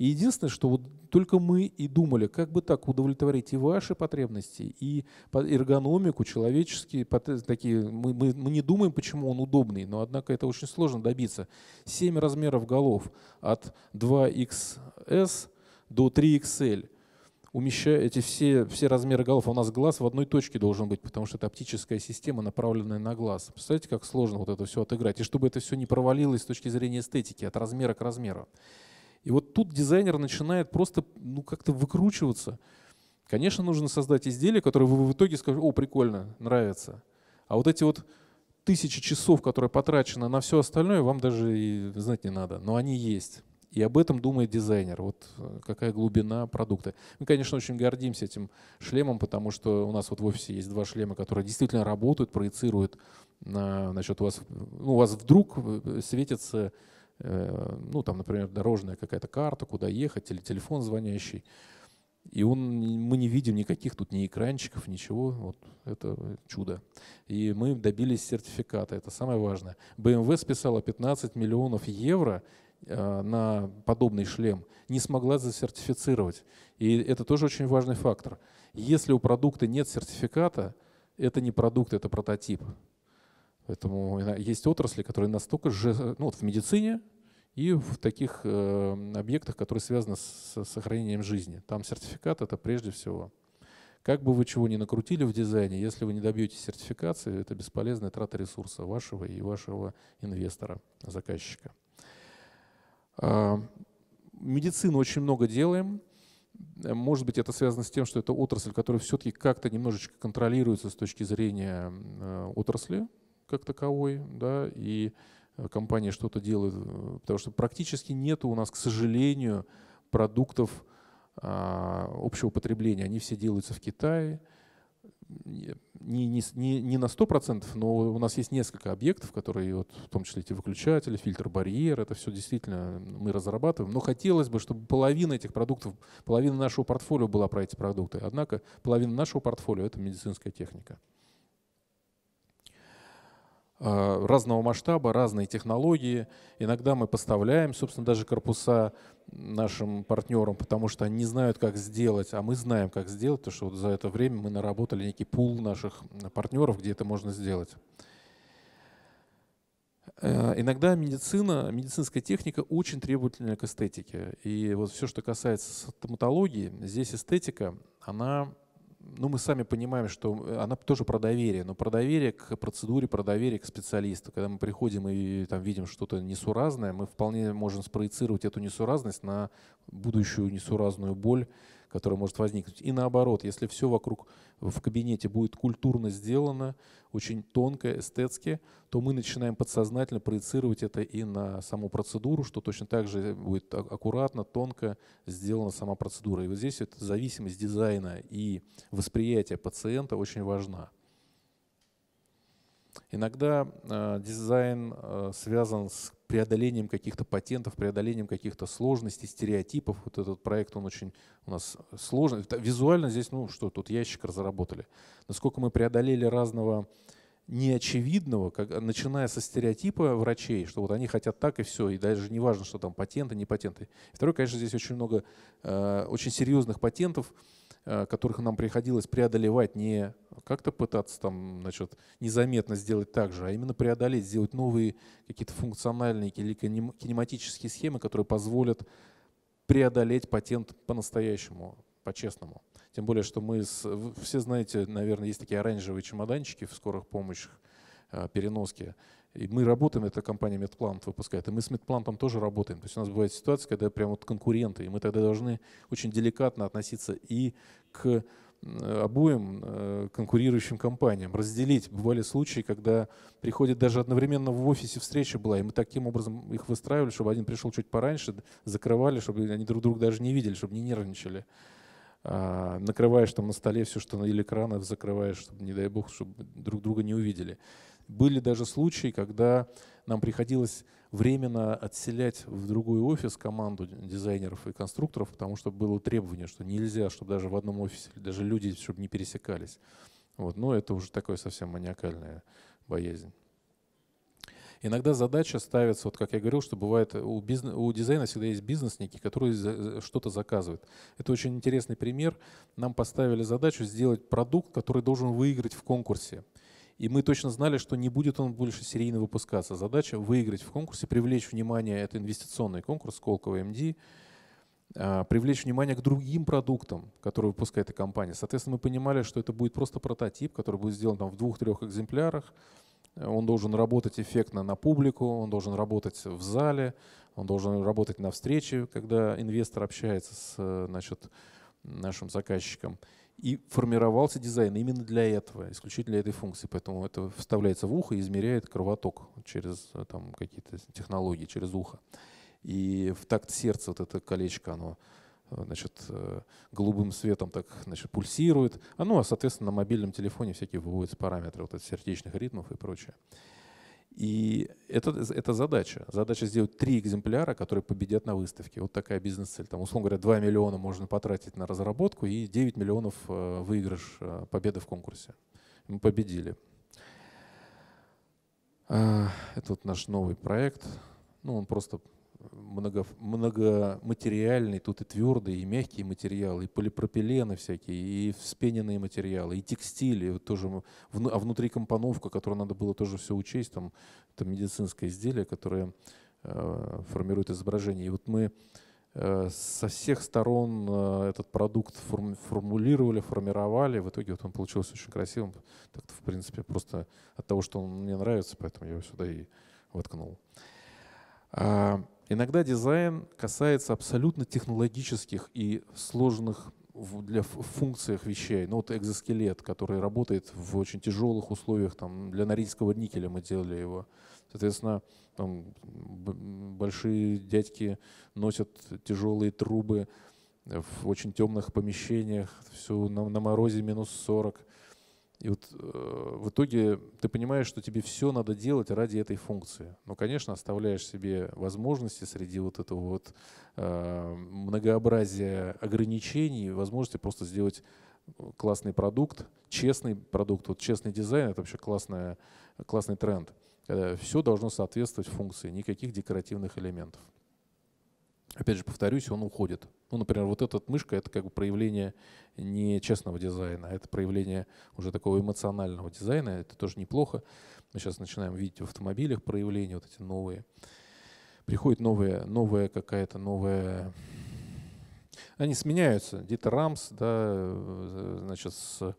И единственное, что вот только мы и думали, как бы так удовлетворить и ваши потребности, и эргономику, человеческие, такие, мы, мы, мы не думаем, почему он удобный, но однако это очень сложно добиться. 7 размеров голов от 2XS до 3XL – умещая эти все, все размеры голов. А у нас глаз в одной точке должен быть, потому что это оптическая система, направленная на глаз. Представляете, как сложно вот это все отыграть. И чтобы это все не провалилось с точки зрения эстетики, от размера к размеру. И вот тут дизайнер начинает просто ну, как-то выкручиваться. Конечно, нужно создать изделие, которое вы в итоге скажете, о, прикольно, нравится. А вот эти вот тысячи часов, которые потрачены на все остальное, вам даже и знать не надо. Но они есть. И об этом думает дизайнер. Вот э, какая глубина продукта. Мы, конечно, очень гордимся этим шлемом, потому что у нас вот в офисе есть два шлема, которые действительно работают, проецируют на, значит, у вас, ну, у вас вдруг э, светится Э, ну, там, например, дорожная какая-то карта, куда ехать, или телефон звонящий. И он, мы не видим никаких тут ни экранчиков, ничего. Вот это чудо. И мы добились сертификата, это самое важное. BMW списала 15 миллионов евро э, на подобный шлем, не смогла засертифицировать. И это тоже очень важный фактор. Если у продукта нет сертификата, это не продукт, это прототип. Поэтому есть отрасли, которые настолько же, ну вот в медицине и в таких э, объектах, которые связаны с сохранением жизни. Там сертификат это прежде всего. Как бы вы чего ни накрутили в дизайне, если вы не добьетесь сертификации, это бесполезная трата ресурса вашего и вашего инвестора, заказчика. А, медицину очень много делаем. Может быть, это связано с тем, что это отрасль, которая все-таки как-то немножечко контролируется с точки зрения э, отрасли, как таковой, да, и э, компания что-то делает, э, потому что практически нету у нас, к сожалению, продуктов а, общего потребления. Они все делаются в Китае. Не, не, не, не на 100%, но у нас есть несколько объектов, которые, вот, в том числе эти выключатели, фильтр барьер, это все действительно мы разрабатываем. Но хотелось бы, чтобы половина этих продуктов, половина нашего портфолио была про эти продукты. Однако половина нашего портфолио – это медицинская техника. А, разного масштаба, разные технологии. Иногда мы поставляем, собственно, даже корпуса нашим партнерам, потому что они не знают, как сделать, а мы знаем, как сделать, потому что вот за это время мы наработали некий пул наших партнеров, где это можно сделать. Э, иногда медицина, медицинская техника очень требовательна к эстетике. И вот все, что касается стоматологии, здесь эстетика, она ну, мы сами понимаем, что э, она тоже про доверие, но про доверие к процедуре, про доверие к специалисту. Когда мы приходим и там видим что-то несуразное, мы вполне можем спроецировать эту несуразность на будущую несуразную боль которая может возникнуть. И наоборот, если все вокруг в кабинете будет культурно сделано, очень тонко, эстетски, то мы начинаем подсознательно проецировать это и на саму процедуру, что точно так же будет а, аккуратно, тонко сделана сама процедура. И вот здесь эта зависимость дизайна и восприятия пациента очень важна. Иногда э, дизайн э, связан с преодолением каких-то патентов, преодолением каких-то сложностей, стереотипов. Вот этот проект, он очень у нас сложный. Визуально здесь, ну что, тут ящик разработали. Насколько мы преодолели разного неочевидного, как, начиная со стереотипа врачей, что вот они хотят так и все, и даже не важно, что там патенты, не патенты. Второе, конечно, здесь очень много э, очень серьезных патентов, Э, которых нам приходилось преодолевать, не как-то пытаться там, значит, незаметно сделать так же, а именно преодолеть, сделать новые какие-то функциональные или кинематические схемы, которые позволят преодолеть патент по-настоящему, по-честному. Тем более, что мы, с, все знаете, наверное, есть такие оранжевые чемоданчики в скорых помощях, э, переноски. И мы работаем, эта компания Медплант выпускает, и мы с Медплантом тоже работаем. То есть у нас бывает ситуация, когда прям вот конкуренты, и мы тогда должны очень деликатно относиться и к обоим э, конкурирующим компаниям, разделить. Бывали случаи, когда приходят даже одновременно в офисе встреча была, и мы таким образом их выстраивали, чтобы один пришел чуть пораньше, закрывали, чтобы они друг друга даже не видели, чтобы не нервничали. А, накрываешь там на столе все, что на или экраны закрываешь, чтобы, не дай бог, чтобы друг друга не увидели. Были даже случаи, когда нам приходилось временно отселять в другой офис команду дизайнеров и конструкторов, потому что было требование, что нельзя, чтобы даже в одном офисе даже люди, чтобы не пересекались. Вот. Но ну, это уже такое совсем маниакальная боязнь. Иногда задача ставится, вот как я говорил, что бывает у, бизнес, у дизайна всегда есть бизнесники, которые что-то заказывают. Это очень интересный пример. Нам поставили задачу сделать продукт, который должен выиграть в конкурсе. И мы точно знали, что не будет он больше серийно выпускаться. Задача выиграть в конкурсе, привлечь внимание, это инвестиционный конкурс Сколково МД, а, привлечь внимание к другим продуктам, которые выпускает эта компания. Соответственно, мы понимали, что это будет просто прототип, который будет сделан там, в двух-трех экземплярах. Он должен работать эффектно на публику, он должен работать в зале, он должен работать на встрече, когда инвестор общается с э, значит, нашим заказчиком. И формировался дизайн именно для этого, исключительно для этой функции. Поэтому это вставляется в ухо и измеряет кровоток через э, там, какие-то технологии, через ухо. И в такт сердца вот это колечко, оно э, значит, э, голубым светом так значит, пульсирует. А ну, а, соответственно, на мобильном телефоне всякие выводятся параметры вот от сердечных ритмов и прочее. И это, это задача. Задача сделать три экземпляра, которые победят на выставке. Вот такая бизнес-цель. Там, условно говоря, 2 миллиона можно потратить на разработку и 9 миллионов э, выигрыш э, победы в конкурсе. Мы победили. А, это вот наш новый проект. Ну, он просто много, много материальный тут и твердые, и мягкие материалы, и полипропилены всякие, и вспененные материалы, и текстили, вот тоже, а внутри компоновка, которую надо было тоже все учесть, там, это медицинское изделие, которое э, формирует изображение. И вот мы э, со всех сторон э, этот продукт форм, формулировали, формировали, в итоге вот он получился очень красивым, так в принципе, просто от того, что он мне нравится, поэтому я его сюда и воткнул. А, Иногда дизайн касается абсолютно технологических и сложных для функциях вещей. Ну вот экзоскелет, который работает в очень тяжелых условиях, там для норильского никеля мы делали его. Соответственно, там большие дядьки носят тяжелые трубы в очень темных помещениях, все на, на морозе минус 40. И вот э, в итоге ты понимаешь, что тебе все надо делать ради этой функции. Но, конечно, оставляешь себе возможности среди вот этого вот э, многообразия ограничений, возможности просто сделать э, классный продукт, честный продукт. Вот честный дизайн — это вообще классная, классный тренд, когда э, все должно соответствовать функции, никаких декоративных элементов опять же повторюсь, он уходит. Ну, например, вот этот мышка — это как бы проявление не честного дизайна, это проявление уже такого эмоционального дизайна, это тоже неплохо. Мы сейчас начинаем видеть в автомобилях проявления вот эти новые. Приходит новая, новая какая-то новая... Они сменяются. Дита Рамс, да, э, значит, с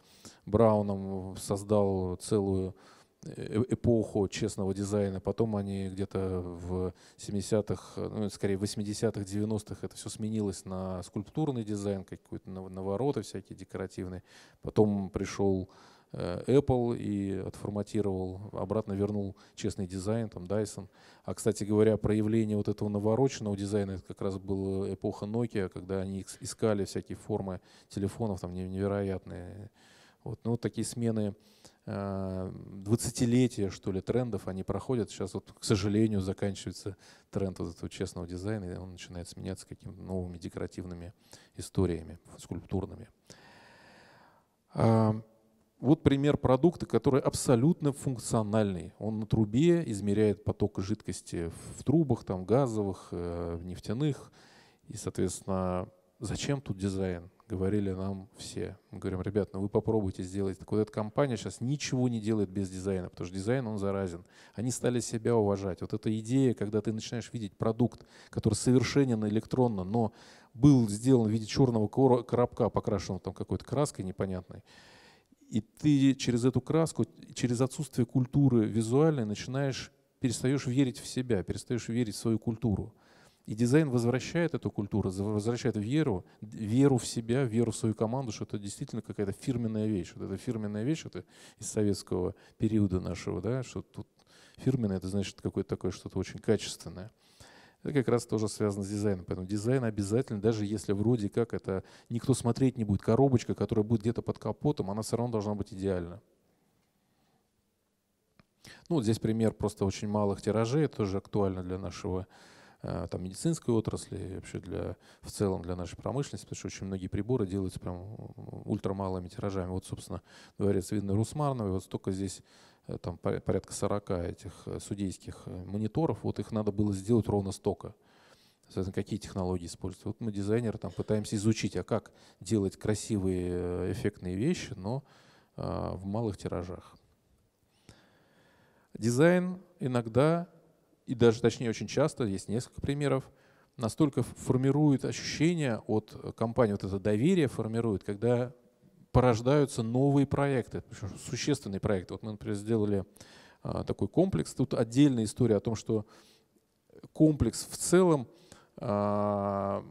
Брауном создал целую Э, эпоху честного дизайна. Потом они где-то в 70-х, э, ну, скорее, 80-х, 90-х это все сменилось на скульптурный дизайн, какие то навороты всякие декоративные. Потом пришел э, Apple и отформатировал, обратно вернул честный дизайн, там Dyson. А, кстати говоря, проявление вот этого навороченного дизайна, это как раз была эпоха Nokia, когда они искали всякие формы телефонов, там невероятные. Вот, ну, вот такие смены 20-летие, э, что ли, трендов, они проходят. Сейчас вот, к сожалению, заканчивается тренд вот этого честного дизайна, и он начинает сменяться какими-то новыми декоративными историями, скульптурными. А, вот пример продукта, который абсолютно функциональный. Он на трубе измеряет поток жидкости в трубах, там, газовых, э, нефтяных. И, соответственно, зачем тут дизайн? говорили нам все. Мы говорим, ребят, ну вы попробуйте сделать. Так вот эта компания сейчас ничего не делает без дизайна, потому что дизайн, он заразен. Они стали себя уважать. Вот эта идея, когда ты начинаешь видеть продукт, который совершенен электронно, но был сделан в виде черного коробка, покрашенного там какой-то краской непонятной, и ты через эту краску, через отсутствие культуры визуальной начинаешь, перестаешь верить в себя, перестаешь верить в свою культуру. И дизайн возвращает эту культуру, возвращает веру, веру в себя, веру в свою команду, что это действительно какая-то фирменная вещь. Вот эта фирменная вещь, это из советского периода нашего, да, что тут фирменное, это значит какое-то такое что-то очень качественное. Это как раз тоже связано с дизайном. Поэтому дизайн обязательно, даже если вроде как это никто смотреть не будет, коробочка, которая будет где-то под капотом, она все равно должна быть идеальна. Ну, вот здесь пример просто очень малых тиражей, тоже актуально для нашего Э, там, медицинской отрасли, вообще для, в целом для нашей промышленности, потому что очень многие приборы делаются прям ультрамалыми тиражами. Вот, собственно, дворец Видно Русмарного, вот столько здесь э, там порядка 40 этих э, судейских мониторов, вот их надо было сделать ровно столько. Соответственно, какие технологии использовать. Вот мы, дизайнеры, там пытаемся изучить, а как делать красивые эффектные вещи, но э, в малых тиражах. Дизайн иногда и даже точнее очень часто, есть несколько примеров, настолько формирует ощущение от э, компании, вот это доверие формирует, когда порождаются новые проекты, существенные проекты. Вот мы, например, сделали а, такой комплекс. Тут отдельная история о том, что комплекс в целом а,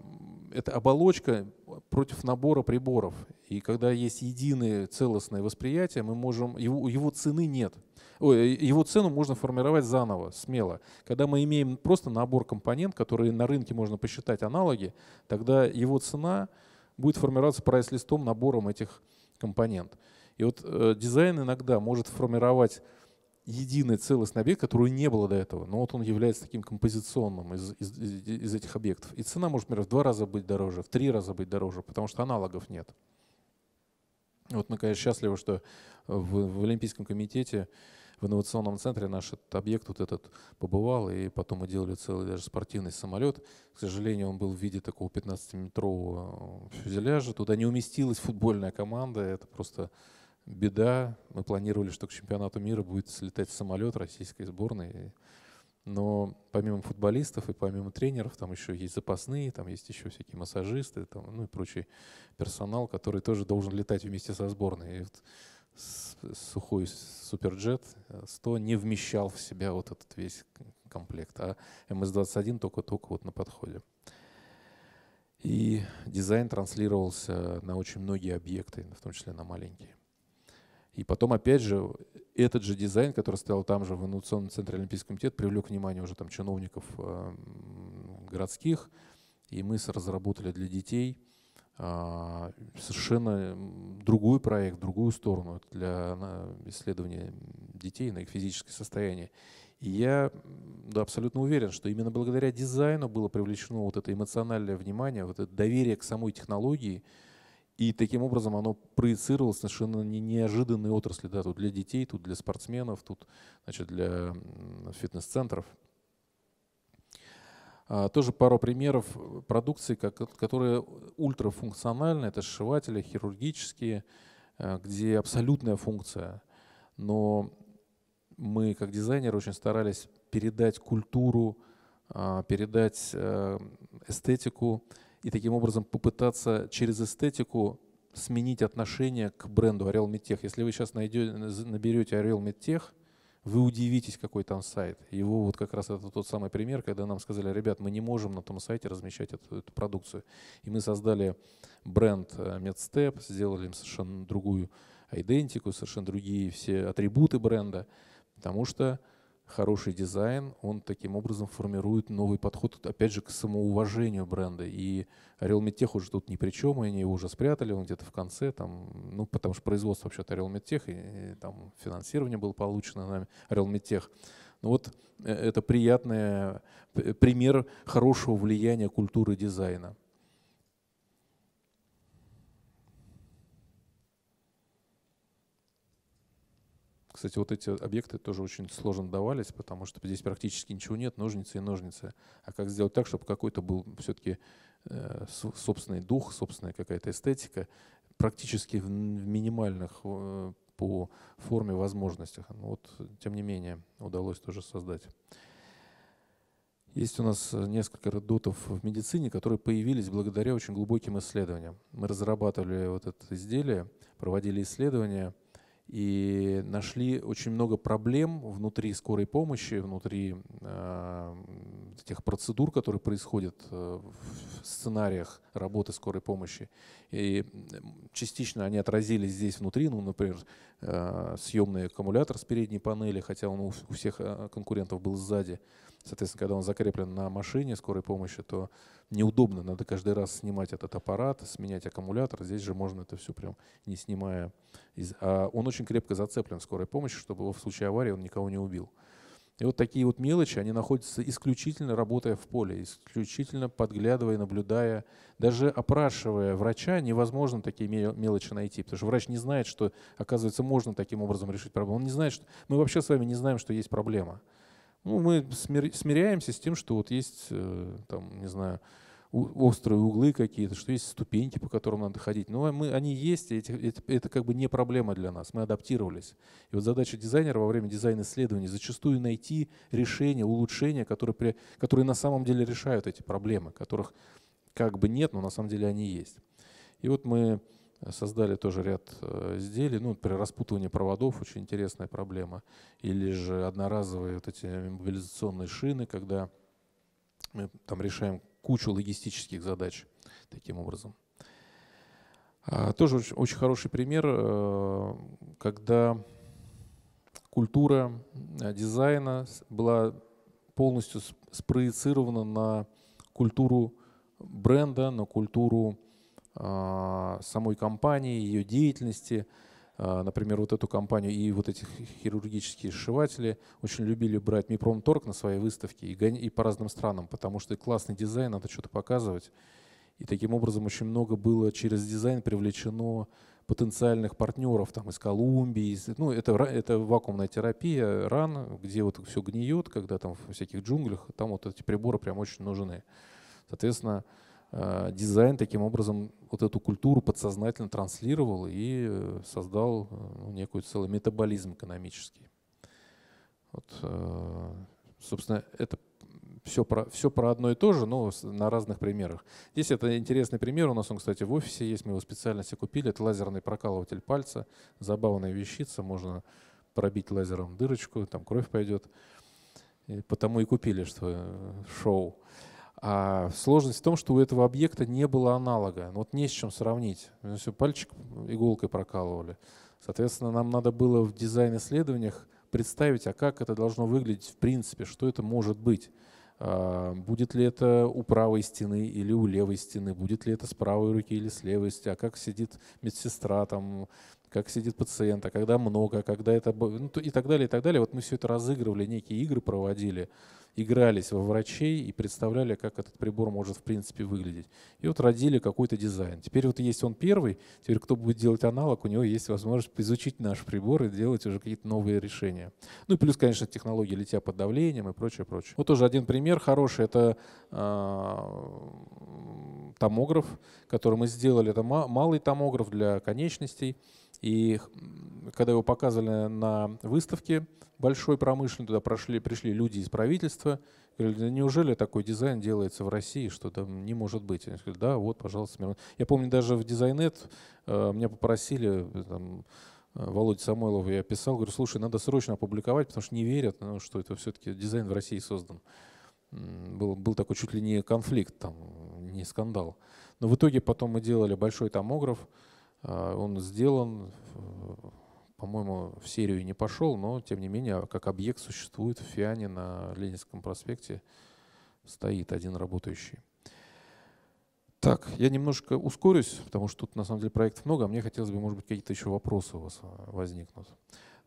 это оболочка против набора приборов. И когда есть единое целостное восприятие, мы можем, его, его цены нет. Ой, э, его цену можно формировать заново, смело. Когда мы имеем просто набор компонент, которые на рынке можно посчитать аналоги, тогда его цена будет формироваться прайс-листом, набором этих компонент. И вот э, дизайн иногда может формировать единый целостный объект, которого не было до этого, но вот он является таким композиционным из, из, из этих объектов. И цена может, например, в два раза быть дороже, в три раза быть дороже, потому что аналогов нет. Вот мы, конечно, счастливы, что в, в Олимпийском комитете, в инновационном центре наш этот объект вот этот побывал, и потом мы делали целый даже спортивный самолет. К сожалению, он был в виде такого 15-метрового фюзеляжа. Туда не уместилась футбольная команда, это просто беда. Мы планировали, что к чемпионату мира будет слетать самолет российской сборной. Но помимо футболистов и помимо тренеров, там еще есть запасные, там есть еще всякие массажисты, там, ну и прочий персонал, который тоже должен летать вместе со сборной. И вот сухой суперджет 100 э, не вмещал в себя вот этот весь комплект, а МС-21 только-только вот на подходе. И дизайн транслировался на очень многие объекты, в том числе на маленькие. И потом, опять же, этот же дизайн, который стоял там же в инновационном центре Олимпийского комитета, привлек внимание уже там чиновников э, городских, и мы разработали для детей э, совершенно эм, другой проект, другую сторону для на, исследования детей на их физическое состояние. И я да, абсолютно уверен, что именно благодаря дизайну было привлечено вот это эмоциональное внимание, вот это доверие к самой технологии – и таким образом оно проецировалось совершенно неожиданные отрасли. Да, тут для детей, тут для спортсменов, тут значит, для фитнес-центров. А, тоже пару примеров продукции, которые ультрафункциональны. Это сшиватели, хирургические, а, где абсолютная функция. Но мы, как дизайнеры, очень старались передать культуру, а, передать э, эстетику и таким образом попытаться через эстетику сменить отношение к бренду Орел Медтех. Если вы сейчас найдете, наберете Орел Медтех, вы удивитесь, какой там сайт. Его вот как раз это тот самый пример, когда нам сказали, ребят, мы не можем на том сайте размещать эту, эту продукцию. И мы создали бренд MedStep, э, сделали им совершенно другую идентику, совершенно другие все атрибуты бренда, потому что хороший дизайн, он таким образом формирует новый подход, опять же, к самоуважению бренда. И Орел Медтех уже тут ни при чем, и они его уже спрятали, он где-то в конце, там, ну, потому что производство вообще-то Орел Медтех, и, и там финансирование было получено нами, Орел Медтех. Ну вот э, это приятный э, пример хорошего влияния культуры дизайна. Кстати, вот эти объекты тоже очень сложно давались, потому что здесь практически ничего нет, ножницы и ножницы. А как сделать так, чтобы какой-то был все-таки э, собственный дух, собственная какая-то эстетика, практически в минимальных э, по форме возможностях. Но ну вот, тем не менее, удалось тоже создать. Есть у нас несколько дотов в медицине, которые появились благодаря очень глубоким исследованиям. Мы разрабатывали вот это изделие, проводили исследования – и нашли очень много проблем внутри скорой помощи, внутри э, тех процедур, которые происходят э, в сценариях работы скорой помощи. И частично они отразились здесь внутри, ну, например, э, съемный аккумулятор с передней панели, хотя он у всех а, конкурентов был сзади. Э, Соответственно, когда он закреплен на машине скорой помощи, то неудобно, надо каждый раз снимать этот аппарат, сменять аккумулятор. Здесь же можно это все прям не снимая. А он очень крепко зацеплен в скорой помощи, чтобы в случае аварии он никого не убил. И вот такие вот мелочи, они находятся исключительно работая в поле, исключительно подглядывая, наблюдая, даже опрашивая врача, невозможно такие мелочи найти, потому что врач не знает, что, оказывается, можно таким образом решить проблему. Он не знает, что мы вообще с вами не знаем, что есть проблема. Ну, мы смиряемся с тем, что вот есть, э, там, не знаю, острые углы какие-то, что есть ступеньки, по которым надо ходить. Но ну, а мы, они есть, и эти, это, это как бы не проблема для нас. Мы адаптировались. И вот задача дизайнера во время дизайн-исследований зачастую найти решения, улучшения, которые, при, которые на самом деле решают эти проблемы, которых как бы нет, но на самом деле они есть. И вот мы создали тоже ряд э, изделий. Ну, при распутывании проводов очень интересная проблема. Или же одноразовые вот эти мобилизационные шины, когда мы там решаем кучу логистических задач таким образом. А, тоже очень, хороший пример, э, когда культура э, дизайна была полностью спроецирована на культуру бренда, на культуру а, самой компании, ее деятельности. А, например, вот эту компанию и вот эти хирургические сшиватели очень любили брать Мипромторг на своей выставке и, гони, и по разным странам, потому что классный дизайн, надо что-то показывать. И таким образом очень много было через дизайн привлечено потенциальных партнеров там, из Колумбии. Из, ну, это, это вакуумная терапия, ран, где вот все гниет, когда там в всяких джунглях, там вот эти приборы прям очень нужны. Соответственно, Э, дизайн таким образом вот эту культуру подсознательно транслировал и э, создал э, ну, некую целый метаболизм экономический. Вот, собственно, это все про, все про одно и то же, но на разных примерах. Здесь это интересный пример. У нас он, кстати, в офисе есть. Мы его специально себе купили. Это лазерный прокалыватель пальца. Забавная вещица. Можно пробить лазером дырочку, там кровь пойдет. И потому и купили, что шоу. А сложность в том, что у этого объекта не было аналога. Ну, вот не с чем сравнить. Мы ну, все пальчик иголкой прокалывали. Соответственно, нам надо было в дизайн-исследованиях представить, а как это должно выглядеть в принципе, что это может быть. А, будет ли это у правой стены или у левой стены, будет ли это с правой руки или с левой стены, а как сидит медсестра, там, как сидит пациент, а когда много, а когда это... Ну, и так далее, и так далее. Вот мы все это разыгрывали, некие игры проводили игрались во врачей и представляли, как этот прибор может в принципе выглядеть. И вот родили какой-то дизайн. Теперь вот есть он первый, теперь кто будет делать аналог, у него есть возможность изучить наш прибор и делать уже какие-то новые решения. Ну и плюс, конечно, технологии летя под давлением и прочее, прочее. Вот тоже один пример хороший, это э, томограф, который мы сделали. Это малый томограф для конечностей. И когда его показывали на выставке большой промышленной, туда прошли, пришли люди из правительства, правительство. Говорили, неужели такой дизайн делается в России, что там не может быть? Они сказали, да, вот, пожалуйста. Я помню, даже в Дизайнет э, меня попросили, э, там, э, Володя Самойлов я писал, говорю, слушай, надо срочно опубликовать, потому что не верят, ну, что это все-таки дизайн в России создан. Был, был такой чуть ли не конфликт, там, не скандал. Но в итоге потом мы делали большой томограф, он сделан, по-моему, в серию не пошел, но, тем не менее, как объект существует в Фиане на Ленинском проспекте. Стоит один работающий. Так, я немножко ускорюсь, потому что тут, на самом деле, проект много, а мне хотелось бы, может быть, какие-то еще вопросы у вас а, возникнут.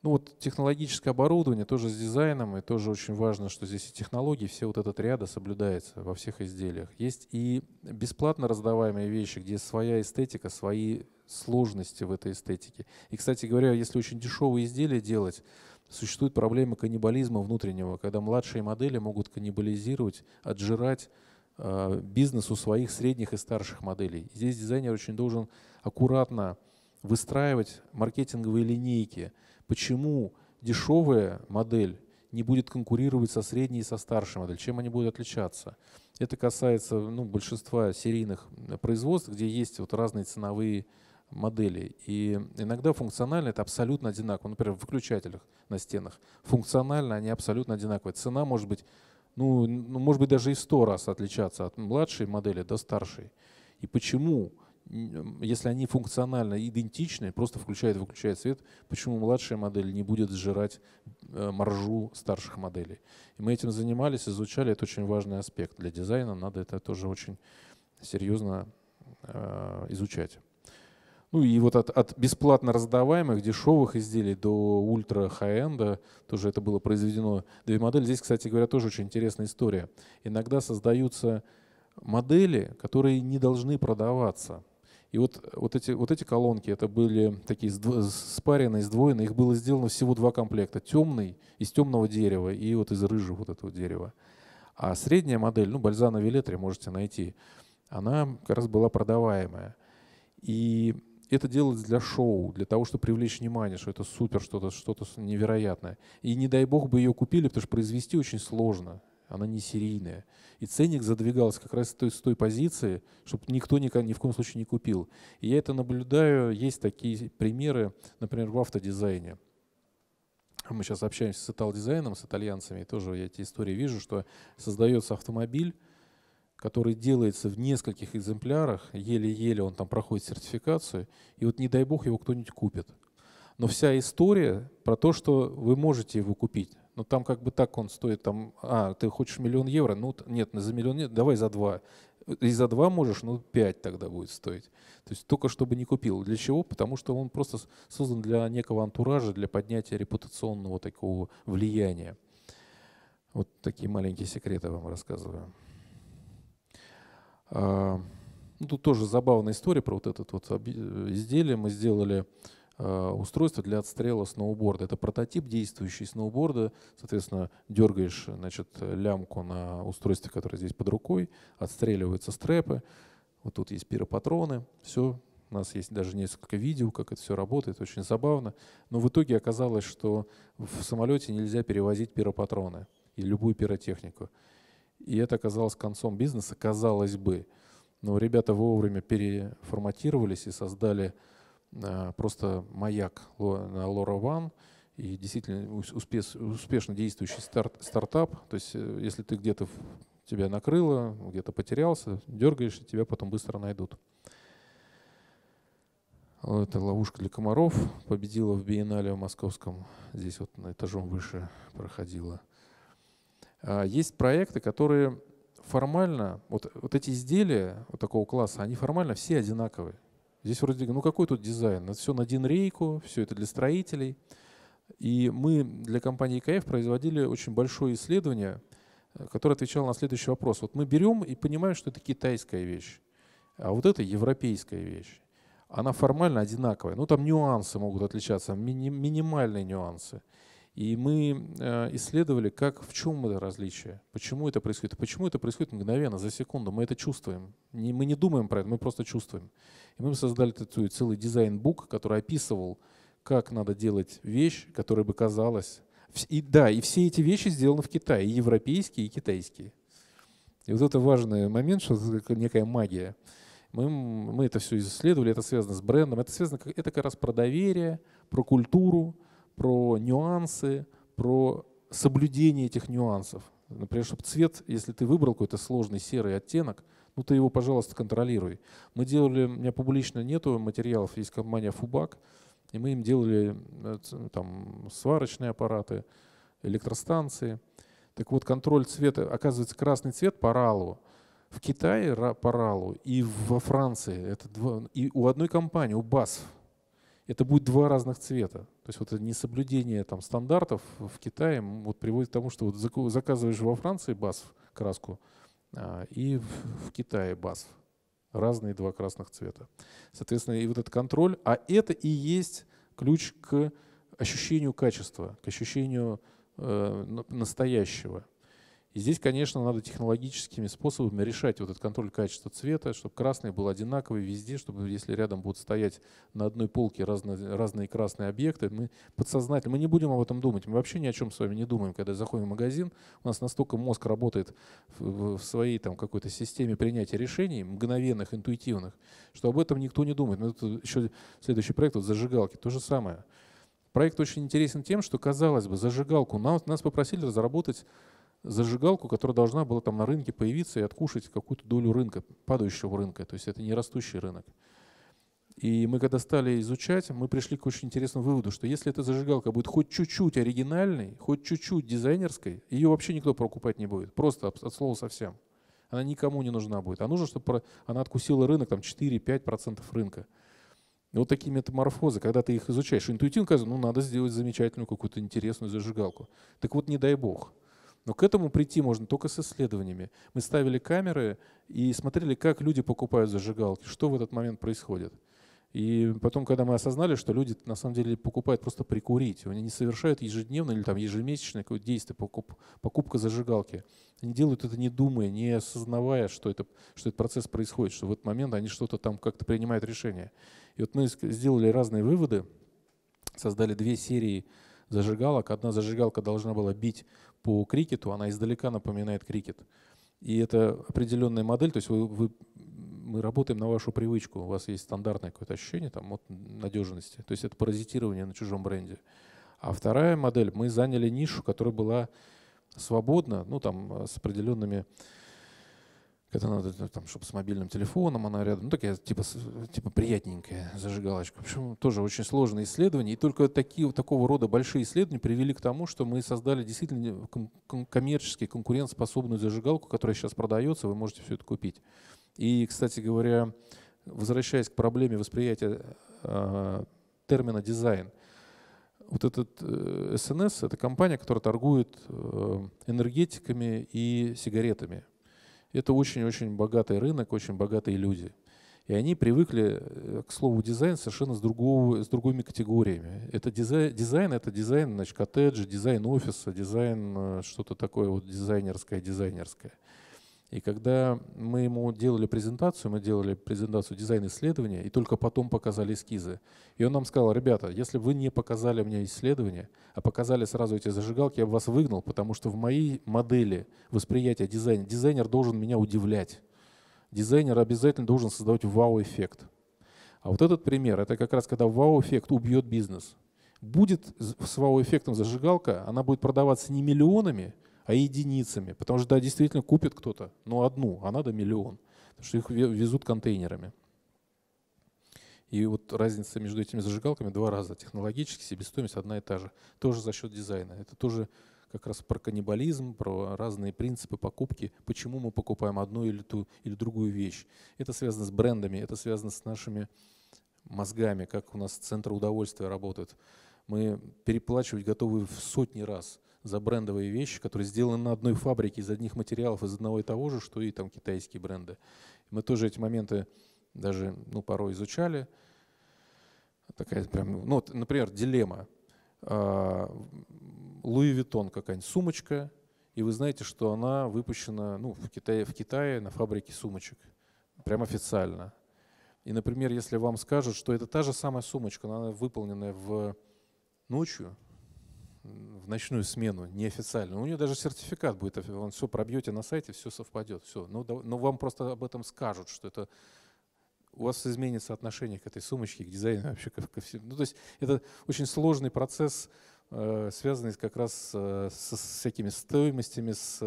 Ну вот технологическое оборудование тоже с дизайном, и тоже очень важно, что здесь и технологии, все вот этот ряда соблюдается во всех изделиях. Есть и бесплатно раздаваемые вещи, где своя эстетика, свои сложности в этой эстетике. И, кстати говоря, если очень дешевые изделия делать, существует проблема каннибализма внутреннего, когда младшие модели могут каннибализировать, отжирать э, бизнес у своих средних и старших моделей. Здесь дизайнер очень должен аккуратно выстраивать маркетинговые линейки. Почему дешевая модель не будет конкурировать со средней и со старшей моделью, чем они будут отличаться. Это касается ну, большинства серийных э, производств, где есть вот разные ценовые моделей. И иногда функционально это абсолютно одинаково. Ну, например, в выключателях на стенах. Функционально они абсолютно одинаковые. Цена может быть, ну, ну может быть, даже и сто раз отличаться от младшей модели до старшей. И почему, если они функционально идентичны, просто включает выключает свет, почему младшая модель не будет сжирать э, маржу старших моделей? И мы этим занимались, изучали. Это очень важный аспект для дизайна. Надо это тоже очень серьезно э, изучать. Ну и вот от, от бесплатно раздаваемых дешевых изделий до ультра хай-энда тоже это было произведено. Две модели. Здесь, кстати говоря, тоже очень интересная история. Иногда создаются модели, которые не должны продаваться. И вот, вот, эти, вот эти колонки, это были такие сдво, спаренные, сдвоенные, их было сделано всего два комплекта. Темный, из темного дерева и вот из рыжего вот этого дерева. А средняя модель, ну, Бальзана Велетри можете найти, она как раз была продаваемая. И это делается для шоу, для того, чтобы привлечь внимание, что это супер, что-то что невероятное. И не дай бог бы ее купили, потому что произвести очень сложно. Она не серийная. И ценник задвигался как раз с той, с той позиции, чтобы никто никогда, ни в коем случае не купил. И я это наблюдаю. Есть такие примеры, например, в автодизайне. Мы сейчас общаемся с итал-дизайном, с итальянцами, и тоже я эти истории вижу, что создается автомобиль, который делается в нескольких экземплярах, еле-еле он там проходит сертификацию, и вот не дай бог его кто-нибудь купит. Но вся история про то, что вы можете его купить, но там как бы так он стоит, там, а, ты хочешь миллион евро, ну нет, за миллион нет, давай за два. И за два можешь, ну пять тогда будет стоить. То есть только чтобы не купил. Для чего? Потому что он просто создан для некого антуража, для поднятия репутационного такого влияния. Вот такие маленькие секреты вам рассказываю. А, ну, тут тоже забавная история про вот это вот изделие. Мы сделали а, устройство для отстрела сноуборда. Это прототип действующий сноуборда. Соответственно, дергаешь значит, лямку на устройстве, которое здесь под рукой, отстреливаются стрепы. Вот тут есть пиропатроны, все. У нас есть даже несколько видео, как это все работает, очень забавно. Но в итоге оказалось, что в самолете нельзя перевозить пиропатроны и любую пиротехнику. И это оказалось концом бизнеса, казалось бы. Но ребята вовремя переформатировались и создали э, просто маяк на э, LoRaWAN и действительно успеш, успешно действующий старт, стартап. То есть э, если ты где-то тебя накрыло, где-то потерялся, дергаешь, и тебя потом быстро найдут. Это ловушка для комаров. Победила в биеннале в московском. Здесь вот на этажом выше проходила. А, есть проекты, которые формально, вот, вот эти изделия вот такого класса, они формально все одинаковые. Здесь вроде, ну какой тут дизайн? Это все на один рейку, все это для строителей. И мы для компании КФ производили очень большое исследование, э, которое отвечало на следующий вопрос. Вот мы берем и понимаем, что это китайская вещь, а вот это европейская вещь. Она формально одинаковая. Ну там нюансы могут отличаться, мини- минимальные нюансы. И мы э, исследовали, как, в чем это различие, почему это происходит. Почему это происходит мгновенно, за секунду. Мы это чувствуем. Не, мы не думаем про это, мы просто чувствуем. И мы создали такой целый дизайн-бук, который описывал, как надо делать вещь, которая бы казалась. И, да, и все эти вещи сделаны в Китае, и европейские, и китайские. И вот это важный момент, что это некая магия. Мы, мы это все исследовали, это связано с брендом, это связано это как раз про доверие, про культуру, про нюансы, про соблюдение этих нюансов. Например, чтобы цвет, если ты выбрал какой-то сложный серый оттенок, ну ты его, пожалуйста, контролируй. Мы делали, у меня публично нету материалов, есть компания Фубак, и мы им делали э, там сварочные аппараты, электростанции. Так вот, контроль цвета, оказывается, красный цвет по РАЛу, в Китае по РАЛу и во Франции, это два, и у одной компании, у БАСФ, это будет два разных цвета. То есть вот это несоблюдение там, стандартов в Китае вот, приводит к тому, что вот заказываешь во Франции БАСФ краску а, и в, в Китае БАСФ. Разные два красных цвета. Соответственно, и вот этот контроль, а это и есть ключ к ощущению качества, к ощущению э, настоящего. И здесь, конечно, надо технологическими способами решать вот этот контроль качества цвета, чтобы красный был одинаковый везде, чтобы если рядом будут стоять на одной полке разные, разные красные объекты, мы подсознательно, мы не будем об этом думать, мы вообще ни о чем с вами не думаем, когда заходим в магазин, у нас настолько мозг работает в, в своей там какой-то системе принятия решений, мгновенных, интуитивных, что об этом никто не думает. Но это еще следующий проект, вот зажигалки, то же самое. Проект очень интересен тем, что, казалось бы, зажигалку нас, нас попросили разработать зажигалку, которая должна была там на рынке появиться и откушать какую-то долю рынка, падающего рынка. То есть это не растущий рынок. И мы когда стали изучать, мы пришли к очень интересному выводу, что если эта зажигалка будет хоть чуть-чуть оригинальной, хоть чуть-чуть дизайнерской, ее вообще никто покупать не будет. Просто от слова совсем. Она никому не нужна будет. А нужно, чтобы она откусила рынок, там 4-5% рынка. И вот такие метаморфозы, когда ты их изучаешь, интуитивно кажется, ну надо сделать замечательную какую-то интересную зажигалку. Так вот, не дай бог – но к этому прийти можно только с исследованиями. Мы ставили камеры и смотрели, как люди покупают зажигалки, что в этот момент происходит. И потом, когда мы осознали, что люди на самом деле покупают просто прикурить, они не совершают ежедневно или там ежемесячное какое-то действие, покуп, покупка зажигалки. Они делают это не думая, не осознавая, что, это, что этот процесс происходит, что в этот момент они что-то там как-то принимают решение. И вот мы сделали разные выводы, создали две серии зажигалок. Одна зажигалка должна была бить по крикету, она издалека напоминает крикет. И это определенная модель, то есть вы, вы, мы работаем на вашу привычку, у вас есть стандартное какое-то ощущение там, от надежности. То есть это паразитирование на чужом бренде. А вторая модель, мы заняли нишу, которая была свободна, ну там с определенными когда надо, там, чтобы с мобильным телефоном она рядом. Ну, такая, типа, типа приятненькая зажигалочка. В общем, тоже очень сложное исследование, И только такие, такого рода большие исследования привели к тому, что мы создали действительно коммерчески конкурентоспособную зажигалку, которая сейчас продается, вы можете все это купить. И, кстати говоря, возвращаясь к проблеме восприятия э, термина «дизайн», вот этот э, SNS — это компания, которая торгует э, энергетиками и сигаретами – это очень-очень богатый рынок, очень богатые люди. И они привыкли э, к слову дизайн совершенно с, другого, с другими категориями. Это дизайн, дизайн это дизайн значит, коттеджа, дизайн офиса, дизайн э, что-то такое вот дизайнерское, дизайнерское. И когда мы ему делали презентацию, мы делали презентацию дизайн-исследования, и только потом показали эскизы. И он нам сказал, ребята, если бы вы не показали мне исследования, а показали сразу эти зажигалки, я бы вас выгнал, потому что в моей модели восприятия дизайна дизайнер должен меня удивлять. Дизайнер обязательно должен создавать вау-эффект. А вот этот пример, это как раз когда вау-эффект убьет бизнес. Будет с вау-эффектом зажигалка, она будет продаваться не миллионами, а единицами. Потому что да, действительно купит кто-то, но ну, одну, а надо миллион. Потому что их везут контейнерами. И вот разница между этими зажигалками два раза. Технологически себестоимость одна и та же. Тоже за счет дизайна. Это тоже как раз про каннибализм, про разные принципы покупки, почему мы покупаем одну или ту или другую вещь. Это связано с брендами, это связано с нашими мозгами, как у нас центр удовольствия работает. Мы переплачивать готовы в сотни раз – за брендовые вещи, которые сделаны на одной фабрике из одних материалов, из одного и того же, что и там китайские бренды. Мы тоже эти моменты даже ну, порой изучали. Такая прям, ну, вот, например, дилемма. А, Луи Виттон какая-нибудь сумочка, и вы знаете, что она выпущена ну, в, Китае, в Китае на фабрике сумочек, прям официально. И, например, если вам скажут, что это та же самая сумочка, но она выполненная в ночью, в ночную смену, неофициально. У нее даже сертификат будет, он все пробьете на сайте, все совпадет, все. Но, ну, но ну, вам просто об этом скажут, что это у вас изменится отношение к этой сумочке, к дизайну вообще ко, ко всему. Ну, то есть это очень сложный процесс, э, связанный как раз э, со, с всякими стоимостями, с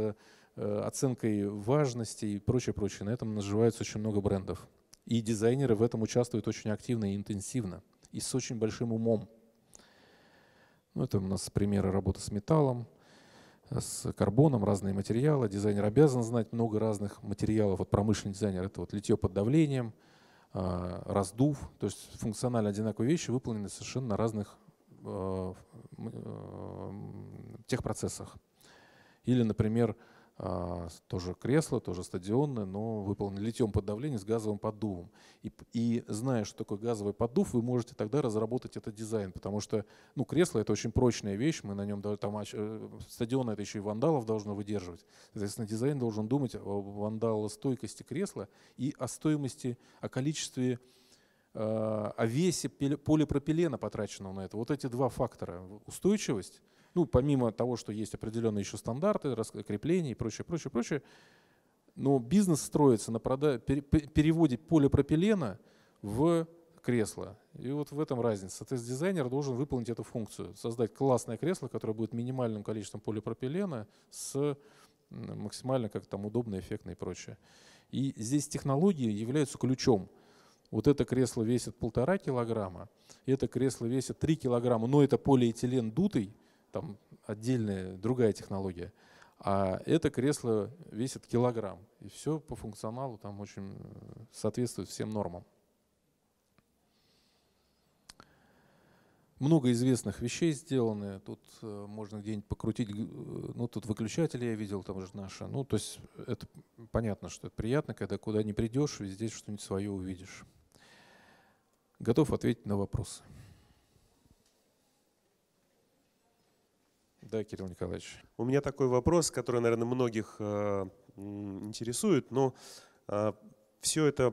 э, оценкой важности и прочее, прочее. На этом наживаются очень много брендов. И дизайнеры в этом участвуют очень активно и интенсивно, и с очень большим умом. Ну, это у нас примеры работы с металлом, с карбоном, разные материалы. Дизайнер обязан знать много разных материалов. Вот промышленный дизайнер — это вот литье под давлением, а, раздув. То есть функционально одинаковые вещи выполнены совершенно на разных а, а, техпроцессах. Или, например, а, тоже кресло, тоже стадионное, но выполнено литьем под давлением с газовым поддувом. И, и зная, что такое газовый поддув, вы можете тогда разработать этот дизайн, потому что ну, кресло – это очень прочная вещь, мы на нем там, а, э, стадион – это еще и вандалов должно выдерживать. Соответственно, дизайн должен думать о вандалостойкости кресла и о стоимости, о количестве а, о весе полипропилена, потраченного на это. Вот эти два фактора – устойчивость – ну, помимо того, что есть определенные еще стандарты, раскрепления и прочее, прочее, прочее, но бизнес строится на прода... переводе полипропилена в кресло. И вот в этом разница. Соответственно, дизайнер должен выполнить эту функцию, создать классное кресло, которое будет минимальным количеством полипропилена с максимально как там удобно, эффектно и прочее. И здесь технологии являются ключом. Вот это кресло весит полтора килограмма, это кресло весит три килограмма, но это полиэтилен дутый, там отдельная, другая технология. А это кресло весит килограмм. И все по функционалу там очень э, соответствует всем нормам. Много известных вещей сделаны. Тут э, можно где-нибудь покрутить. Э, ну, тут выключатели я видел, там же наши. Ну, то есть это понятно, что это приятно, когда куда не придешь, везде что-нибудь свое увидишь. Готов ответить на вопросы. Да, Кирилл Николаевич. У меня такой вопрос, который, наверное, многих э, интересует, но э, все это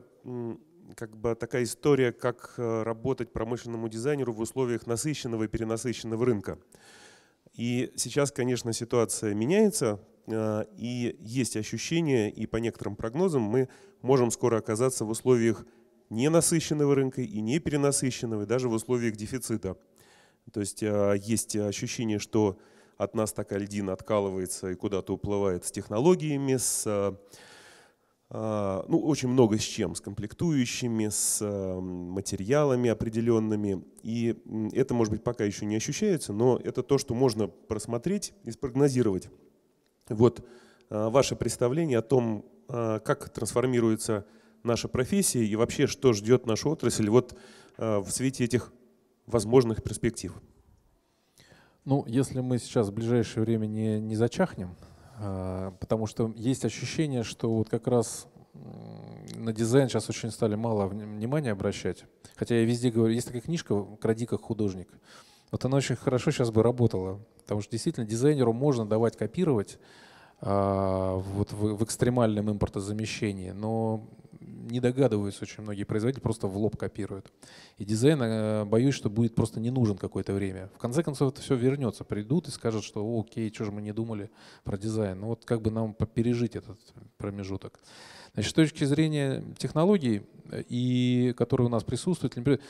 как бы такая история, как э, работать промышленному дизайнеру в условиях насыщенного и перенасыщенного рынка. И сейчас, конечно, ситуация меняется, и есть ощущение, и по некоторым прогнозам мы можем скоро оказаться в условиях ненасыщенного рынка и не перенасыщенного, и даже в условиях дефицита. То есть есть ощущение, что от нас такая льдина откалывается и куда-то уплывает с технологиями, с э, э, ну, очень много с чем, с комплектующими, с э, материалами определенными. И это, может быть, пока еще не ощущается, но это то, что можно просмотреть и спрогнозировать. Вот ваше представление о том, как трансформируется наша профессия и вообще, что ждет нашу отрасль вот в свете этих возможных перспектив. Ну, если мы сейчас в ближайшее время не, не зачахнем, а, потому что есть ощущение, что вот как раз на дизайн сейчас очень стали мало внимания обращать. Хотя я везде говорю, есть такая книжка «Кради как художник». Вот она очень хорошо сейчас бы работала, потому что действительно дизайнеру можно давать копировать а, вот в, в экстремальном импортозамещении, но не догадываются очень многие производители, просто в лоб копируют. И дизайн, э, боюсь, что будет просто не нужен какое-то время. В конце концов, это все вернется. Придут и скажут, что О, окей, что же мы не думали про дизайн. Ну вот как бы нам пережить этот промежуток. Значит, с точки зрения технологий, э, и которые у нас присутствуют, например,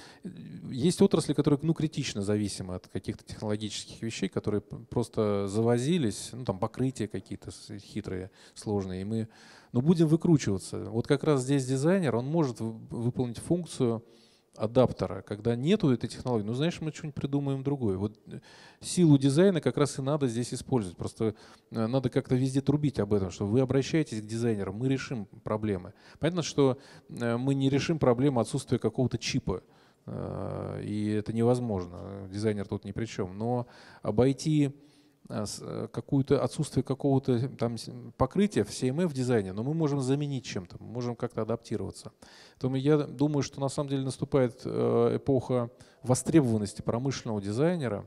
есть отрасли, которые ну, критично зависимы от каких-то технологических вещей, которые просто завозились, ну, там покрытия какие-то хитрые, сложные, и мы но будем выкручиваться. Вот как раз здесь дизайнер, он может выполнить функцию адаптера, когда нету этой технологии. Ну, знаешь, мы что-нибудь придумаем другое. Вот э, силу дизайна как раз и надо здесь использовать. Просто э, надо как-то везде трубить об этом, что вы обращаетесь к дизайнерам, мы решим проблемы. Понятно, что э, мы не решим проблему отсутствия какого-то чипа. И это невозможно. Дизайнер тут ни при чем. Но обойти Э, э, какую-то отсутствие какого-то э, там покрытия в CMF дизайне, но мы можем заменить чем-то, мы можем как-то адаптироваться. Поэтому я думаю, что на самом деле наступает эпоха востребованности промышленного дизайнера.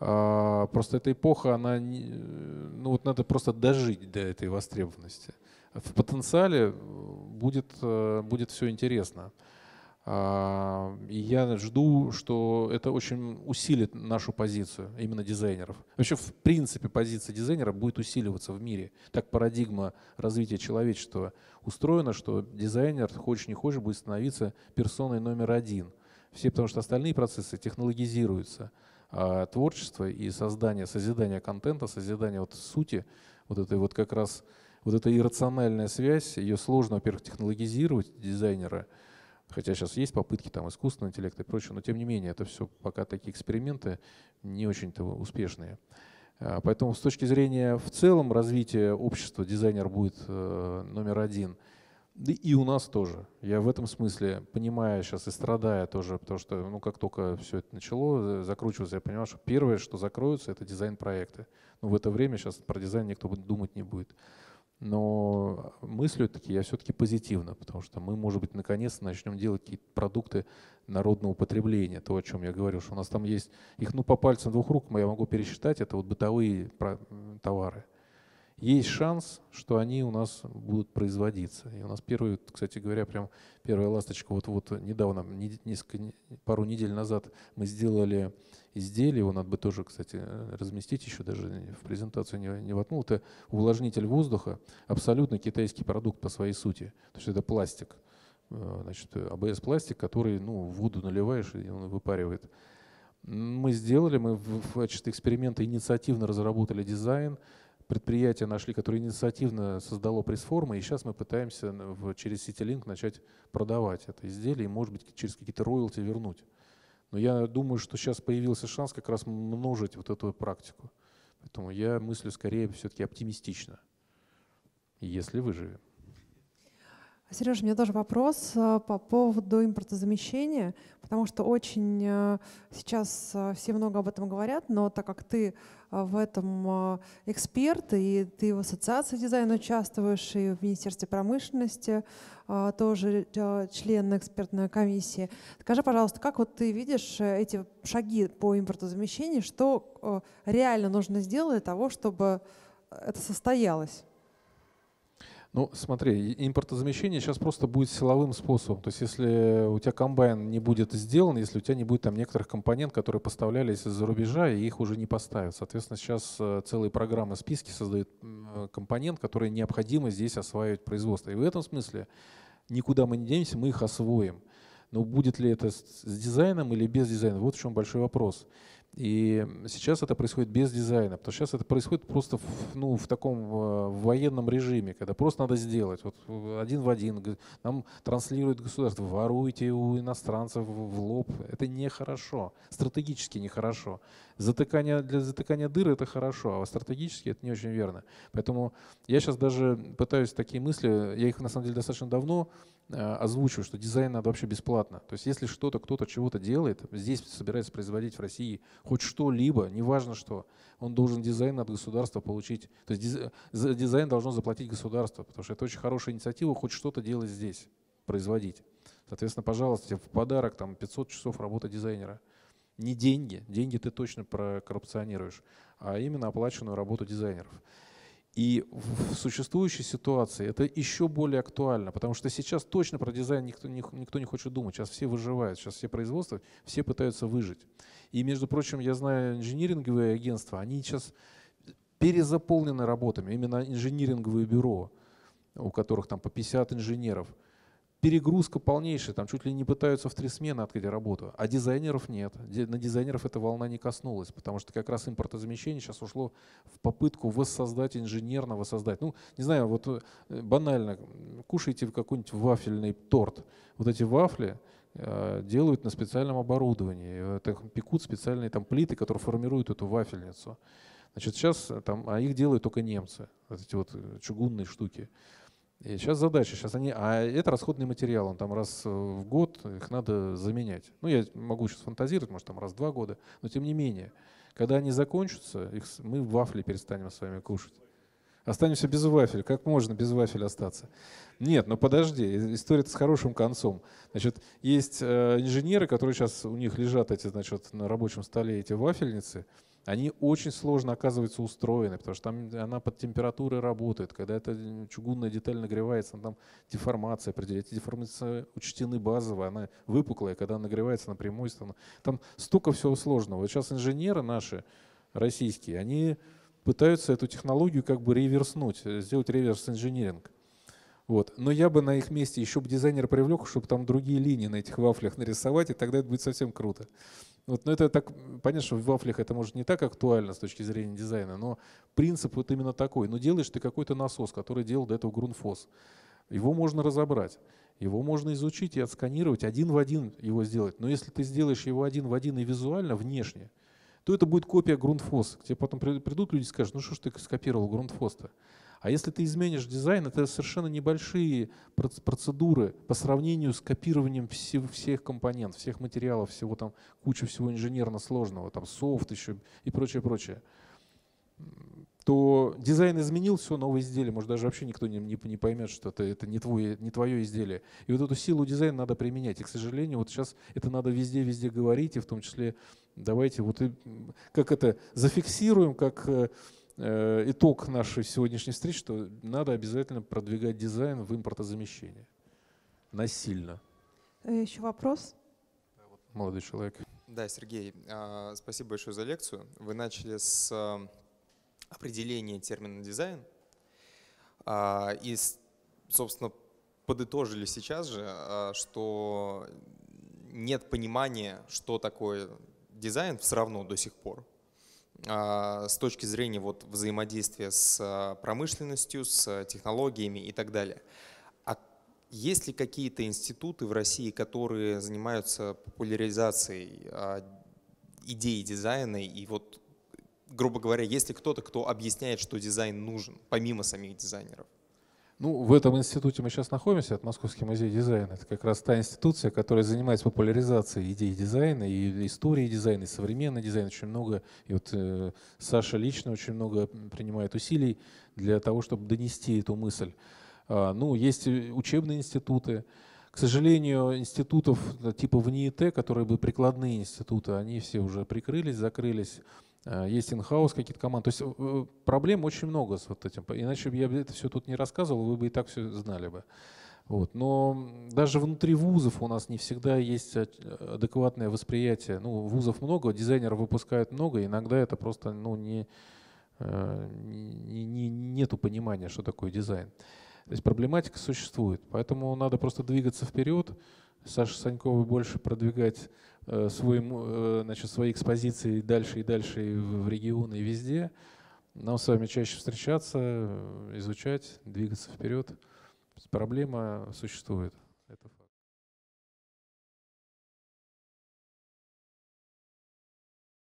А, просто эта эпоха, она, ну вот надо просто дожить до этой востребованности. В потенциале будет, будет все интересно. А, и я жду, что это очень усилит нашу позицию, именно дизайнеров. Вообще, в принципе, позиция дизайнера будет усиливаться в мире. Так парадигма развития человечества устроена, что дизайнер, хочешь не хочешь, будет становиться персоной номер один. Все, потому что остальные процессы технологизируются. А творчество и создание, созидание контента, созидание вот сути, вот этой вот как раз, вот эта иррациональная связь, ее сложно, во-первых, технологизировать дизайнера – Хотя сейчас есть попытки там искусственного интеллекта и прочее, но тем не менее это все пока такие эксперименты не очень-то успешные. А, поэтому с точки зрения в целом развития общества дизайнер будет э, номер один. Да и у нас тоже. Я в этом смысле понимаю сейчас и страдая тоже, потому что ну, как только все это начало э, закручиваться, я понимаю, что первое, что закроется, это дизайн проекты Но в это время сейчас про дизайн никто думать не будет но мыслю таки я все-таки позитивно, потому что мы, может быть, наконец начнем делать какие-то продукты народного потребления, то, о чем я говорю, что у нас там есть, их ну по пальцам двух рук я могу пересчитать, это вот бытовые товары – есть шанс, что они у нас будут производиться. И у нас первые, кстати говоря, прям первая ласточка, вот-вот недавно, несколько, пару недель назад мы сделали изделие, его надо бы тоже, кстати, разместить еще, даже в презентацию не, не воткнул, это увлажнитель воздуха, абсолютно китайский продукт по своей сути, то есть это пластик, э, значит, АБС-пластик, который, ну, в воду наливаешь, и он выпаривает. Мы сделали, мы в качестве эксперимента инициативно разработали дизайн, предприятие нашли, которое инициативно создало пресс-формы, и сейчас мы пытаемся в, через Ситилинк начать продавать это изделие и, может быть, через какие-то роялти вернуть. Но я думаю, что сейчас появился шанс как раз множить вот эту практику. Поэтому я мыслю скорее все-таки оптимистично, если выживем. Сережа, у меня тоже вопрос э, по поводу импортозамещения, потому что очень э, сейчас э, все много об этом говорят, но так как ты в этом эксперт, и ты в Ассоциации дизайна участвуешь, и в Министерстве промышленности тоже член экспертной комиссии. Скажи, пожалуйста, как вот ты видишь эти шаги по импортозамещению, что реально нужно сделать для того, чтобы это состоялось? Ну, смотри, импортозамещение сейчас просто будет силовым способом. То есть, если у тебя комбайн не будет сделан, если у тебя не будет там некоторых компонент, которые поставлялись из-за рубежа, и их уже не поставят. Соответственно, сейчас э, целые программы списки создают э, компонент, который необходимо здесь осваивать производство. И в этом смысле никуда мы не денемся, мы их освоим. Но будет ли это с дизайном или без дизайна, вот в чем большой вопрос. И сейчас это происходит без дизайна, потому что сейчас это происходит просто в, ну, в таком э, в военном режиме, когда просто надо сделать. Вот э, один в один. Нам транслирует государство, воруйте у иностранцев в лоб. Это нехорошо. Стратегически нехорошо. Затыкание, для затыкания дыры это хорошо, а стратегически это не очень верно. Поэтому я сейчас даже пытаюсь такие мысли, я их на самом деле достаточно давно Э, озвучиваю, что дизайн надо вообще бесплатно. То есть если что-то, кто-то чего-то делает, здесь собирается производить в России хоть что-либо, неважно что, он должен дизайн от государства получить. То есть э, дизайн, за должно заплатить государство, потому что это очень хорошая инициатива, хоть что-то делать здесь, производить. Соответственно, пожалуйста, тебе в подарок там 500 часов работы дизайнера. Не деньги, деньги ты точно прокоррупционируешь, а именно оплаченную работу дизайнеров. И в существующей ситуации это еще более актуально, потому что сейчас точно про дизайн никто никто не хочет думать. Сейчас все выживают, сейчас все производства, все пытаются выжить. И, между прочим, я знаю инжиниринговые агентства, они сейчас перезаполнены работами, именно инжиниринговые бюро, у которых там по 50 инженеров – перегрузка полнейшая, там чуть ли не пытаются в три смены открыть работу, а дизайнеров нет. На дизайнеров эта волна не коснулась, потому что как раз импортозамещение сейчас ушло в попытку воссоздать, инженерно воссоздать. Ну, не знаю, вот э, банально, кушайте какой-нибудь вафельный торт. Вот эти вафли, э, делают на специальном оборудовании. Э, это пекут специальные там плиты, которые формируют эту вафельницу. Значит, сейчас там, а их делают только немцы, вот эти вот чугунные штуки. И сейчас задача, сейчас они, а это расходный материал, он там раз э, в год их надо заменять. Ну, я могу сейчас фантазировать, может, там раз в два года, но тем не менее, когда они закончатся, их, мы вафли перестанем с вами кушать. Останемся без вафель. Как можно без вафель остаться? Нет, ну подожди, история с хорошим концом. Значит, есть э, инженеры, которые сейчас у них лежат эти, значит, на рабочем столе эти вафельницы, они очень сложно, оказывается, устроены, потому что там она под температурой работает. Когда эта э, чугунная деталь нагревается, она там деформация определяет. Эти деформации учтены базово, она выпуклая, когда она нагревается напрямую. Она... Там столько всего сложного. Вот сейчас инженеры наши, российские, они пытаются эту технологию как бы реверснуть, э, сделать реверс-инжиниринг. Вот. Но я бы на их месте еще бы дизайнера привлек, чтобы там другие линии на этих вафлях нарисовать, и тогда это будет совсем круто. Вот, но это так, понятно, что в вафлях это может не так актуально с точки зрения дизайна, но принцип вот именно такой. Но ну, делаешь ты какой-то насос, который делал до этого Грунфос. Его можно разобрать, его можно изучить и отсканировать, один в один его сделать. Но если ты сделаешь его один в один и визуально, внешне, то это будет копия грунфоса. К тебе потом придут люди и скажут, ну что ж ты скопировал Грунфос-то? А если ты изменишь дизайн, это совершенно небольшие процедуры по сравнению с копированием всех компонентов, всех материалов, всего там куча всего инженерно сложного, там софт еще и прочее, прочее. То дизайн изменил, все, новое изделие. Может, даже вообще никто не, не, не поймет, что это, это не, твое, не твое изделие. И вот эту силу дизайна надо применять. И, к сожалению, вот сейчас это надо везде-везде говорить, и в том числе давайте вот и, как это зафиксируем, как э, Э, итог нашей сегодняшней встречи, что надо обязательно продвигать дизайн в импортозамещение. Насильно. Э, Еще вопрос? Молодой человек. Да, Сергей, а, спасибо большое за лекцию. Вы начали с э, определения термина дизайн а, и, собственно, подытожили сейчас же, а, что нет понимания, что такое дизайн все равно до сих пор. А, с точки зрения вот взаимодействия с а, промышленностью, с технологиями и так далее. А есть ли какие-то институты в России, которые занимаются популяризацией а, идеи дизайна и вот грубо говоря, есть ли кто-то, кто объясняет, что дизайн нужен, помимо самих дизайнеров? Ну, в этом институте мы сейчас находимся, это Московский музей дизайна. Это как раз та институция, которая занимается популяризацией идей дизайна, и истории дизайна, и современный дизайн. Очень много, и вот э, Саша лично очень много принимает усилий для того, чтобы донести эту мысль. А, ну, есть э, учебные институты. К сожалению, институтов э, типа ВНИИТ, которые бы прикладные институты, они все уже прикрылись, закрылись. Э, есть инхаус какие-то команды. То есть э, э, проблем очень много с вот этим. Иначе я бы это все тут не рассказывал, вы бы и так все знали бы. Вот. Но даже внутри вузов у нас не всегда есть адекватное восприятие. Ну, вузов много, дизайнеров выпускают много, иногда это просто ну, не, не, не, нету понимания, что такое дизайн. То есть проблематика существует. Поэтому надо просто двигаться вперед. Саша Санькова больше продвигать э, свой, э, значит, свои экспозиции дальше и дальше и в регионы и везде. Нам с вами чаще встречаться, э, изучать, двигаться вперед. Проблема существует.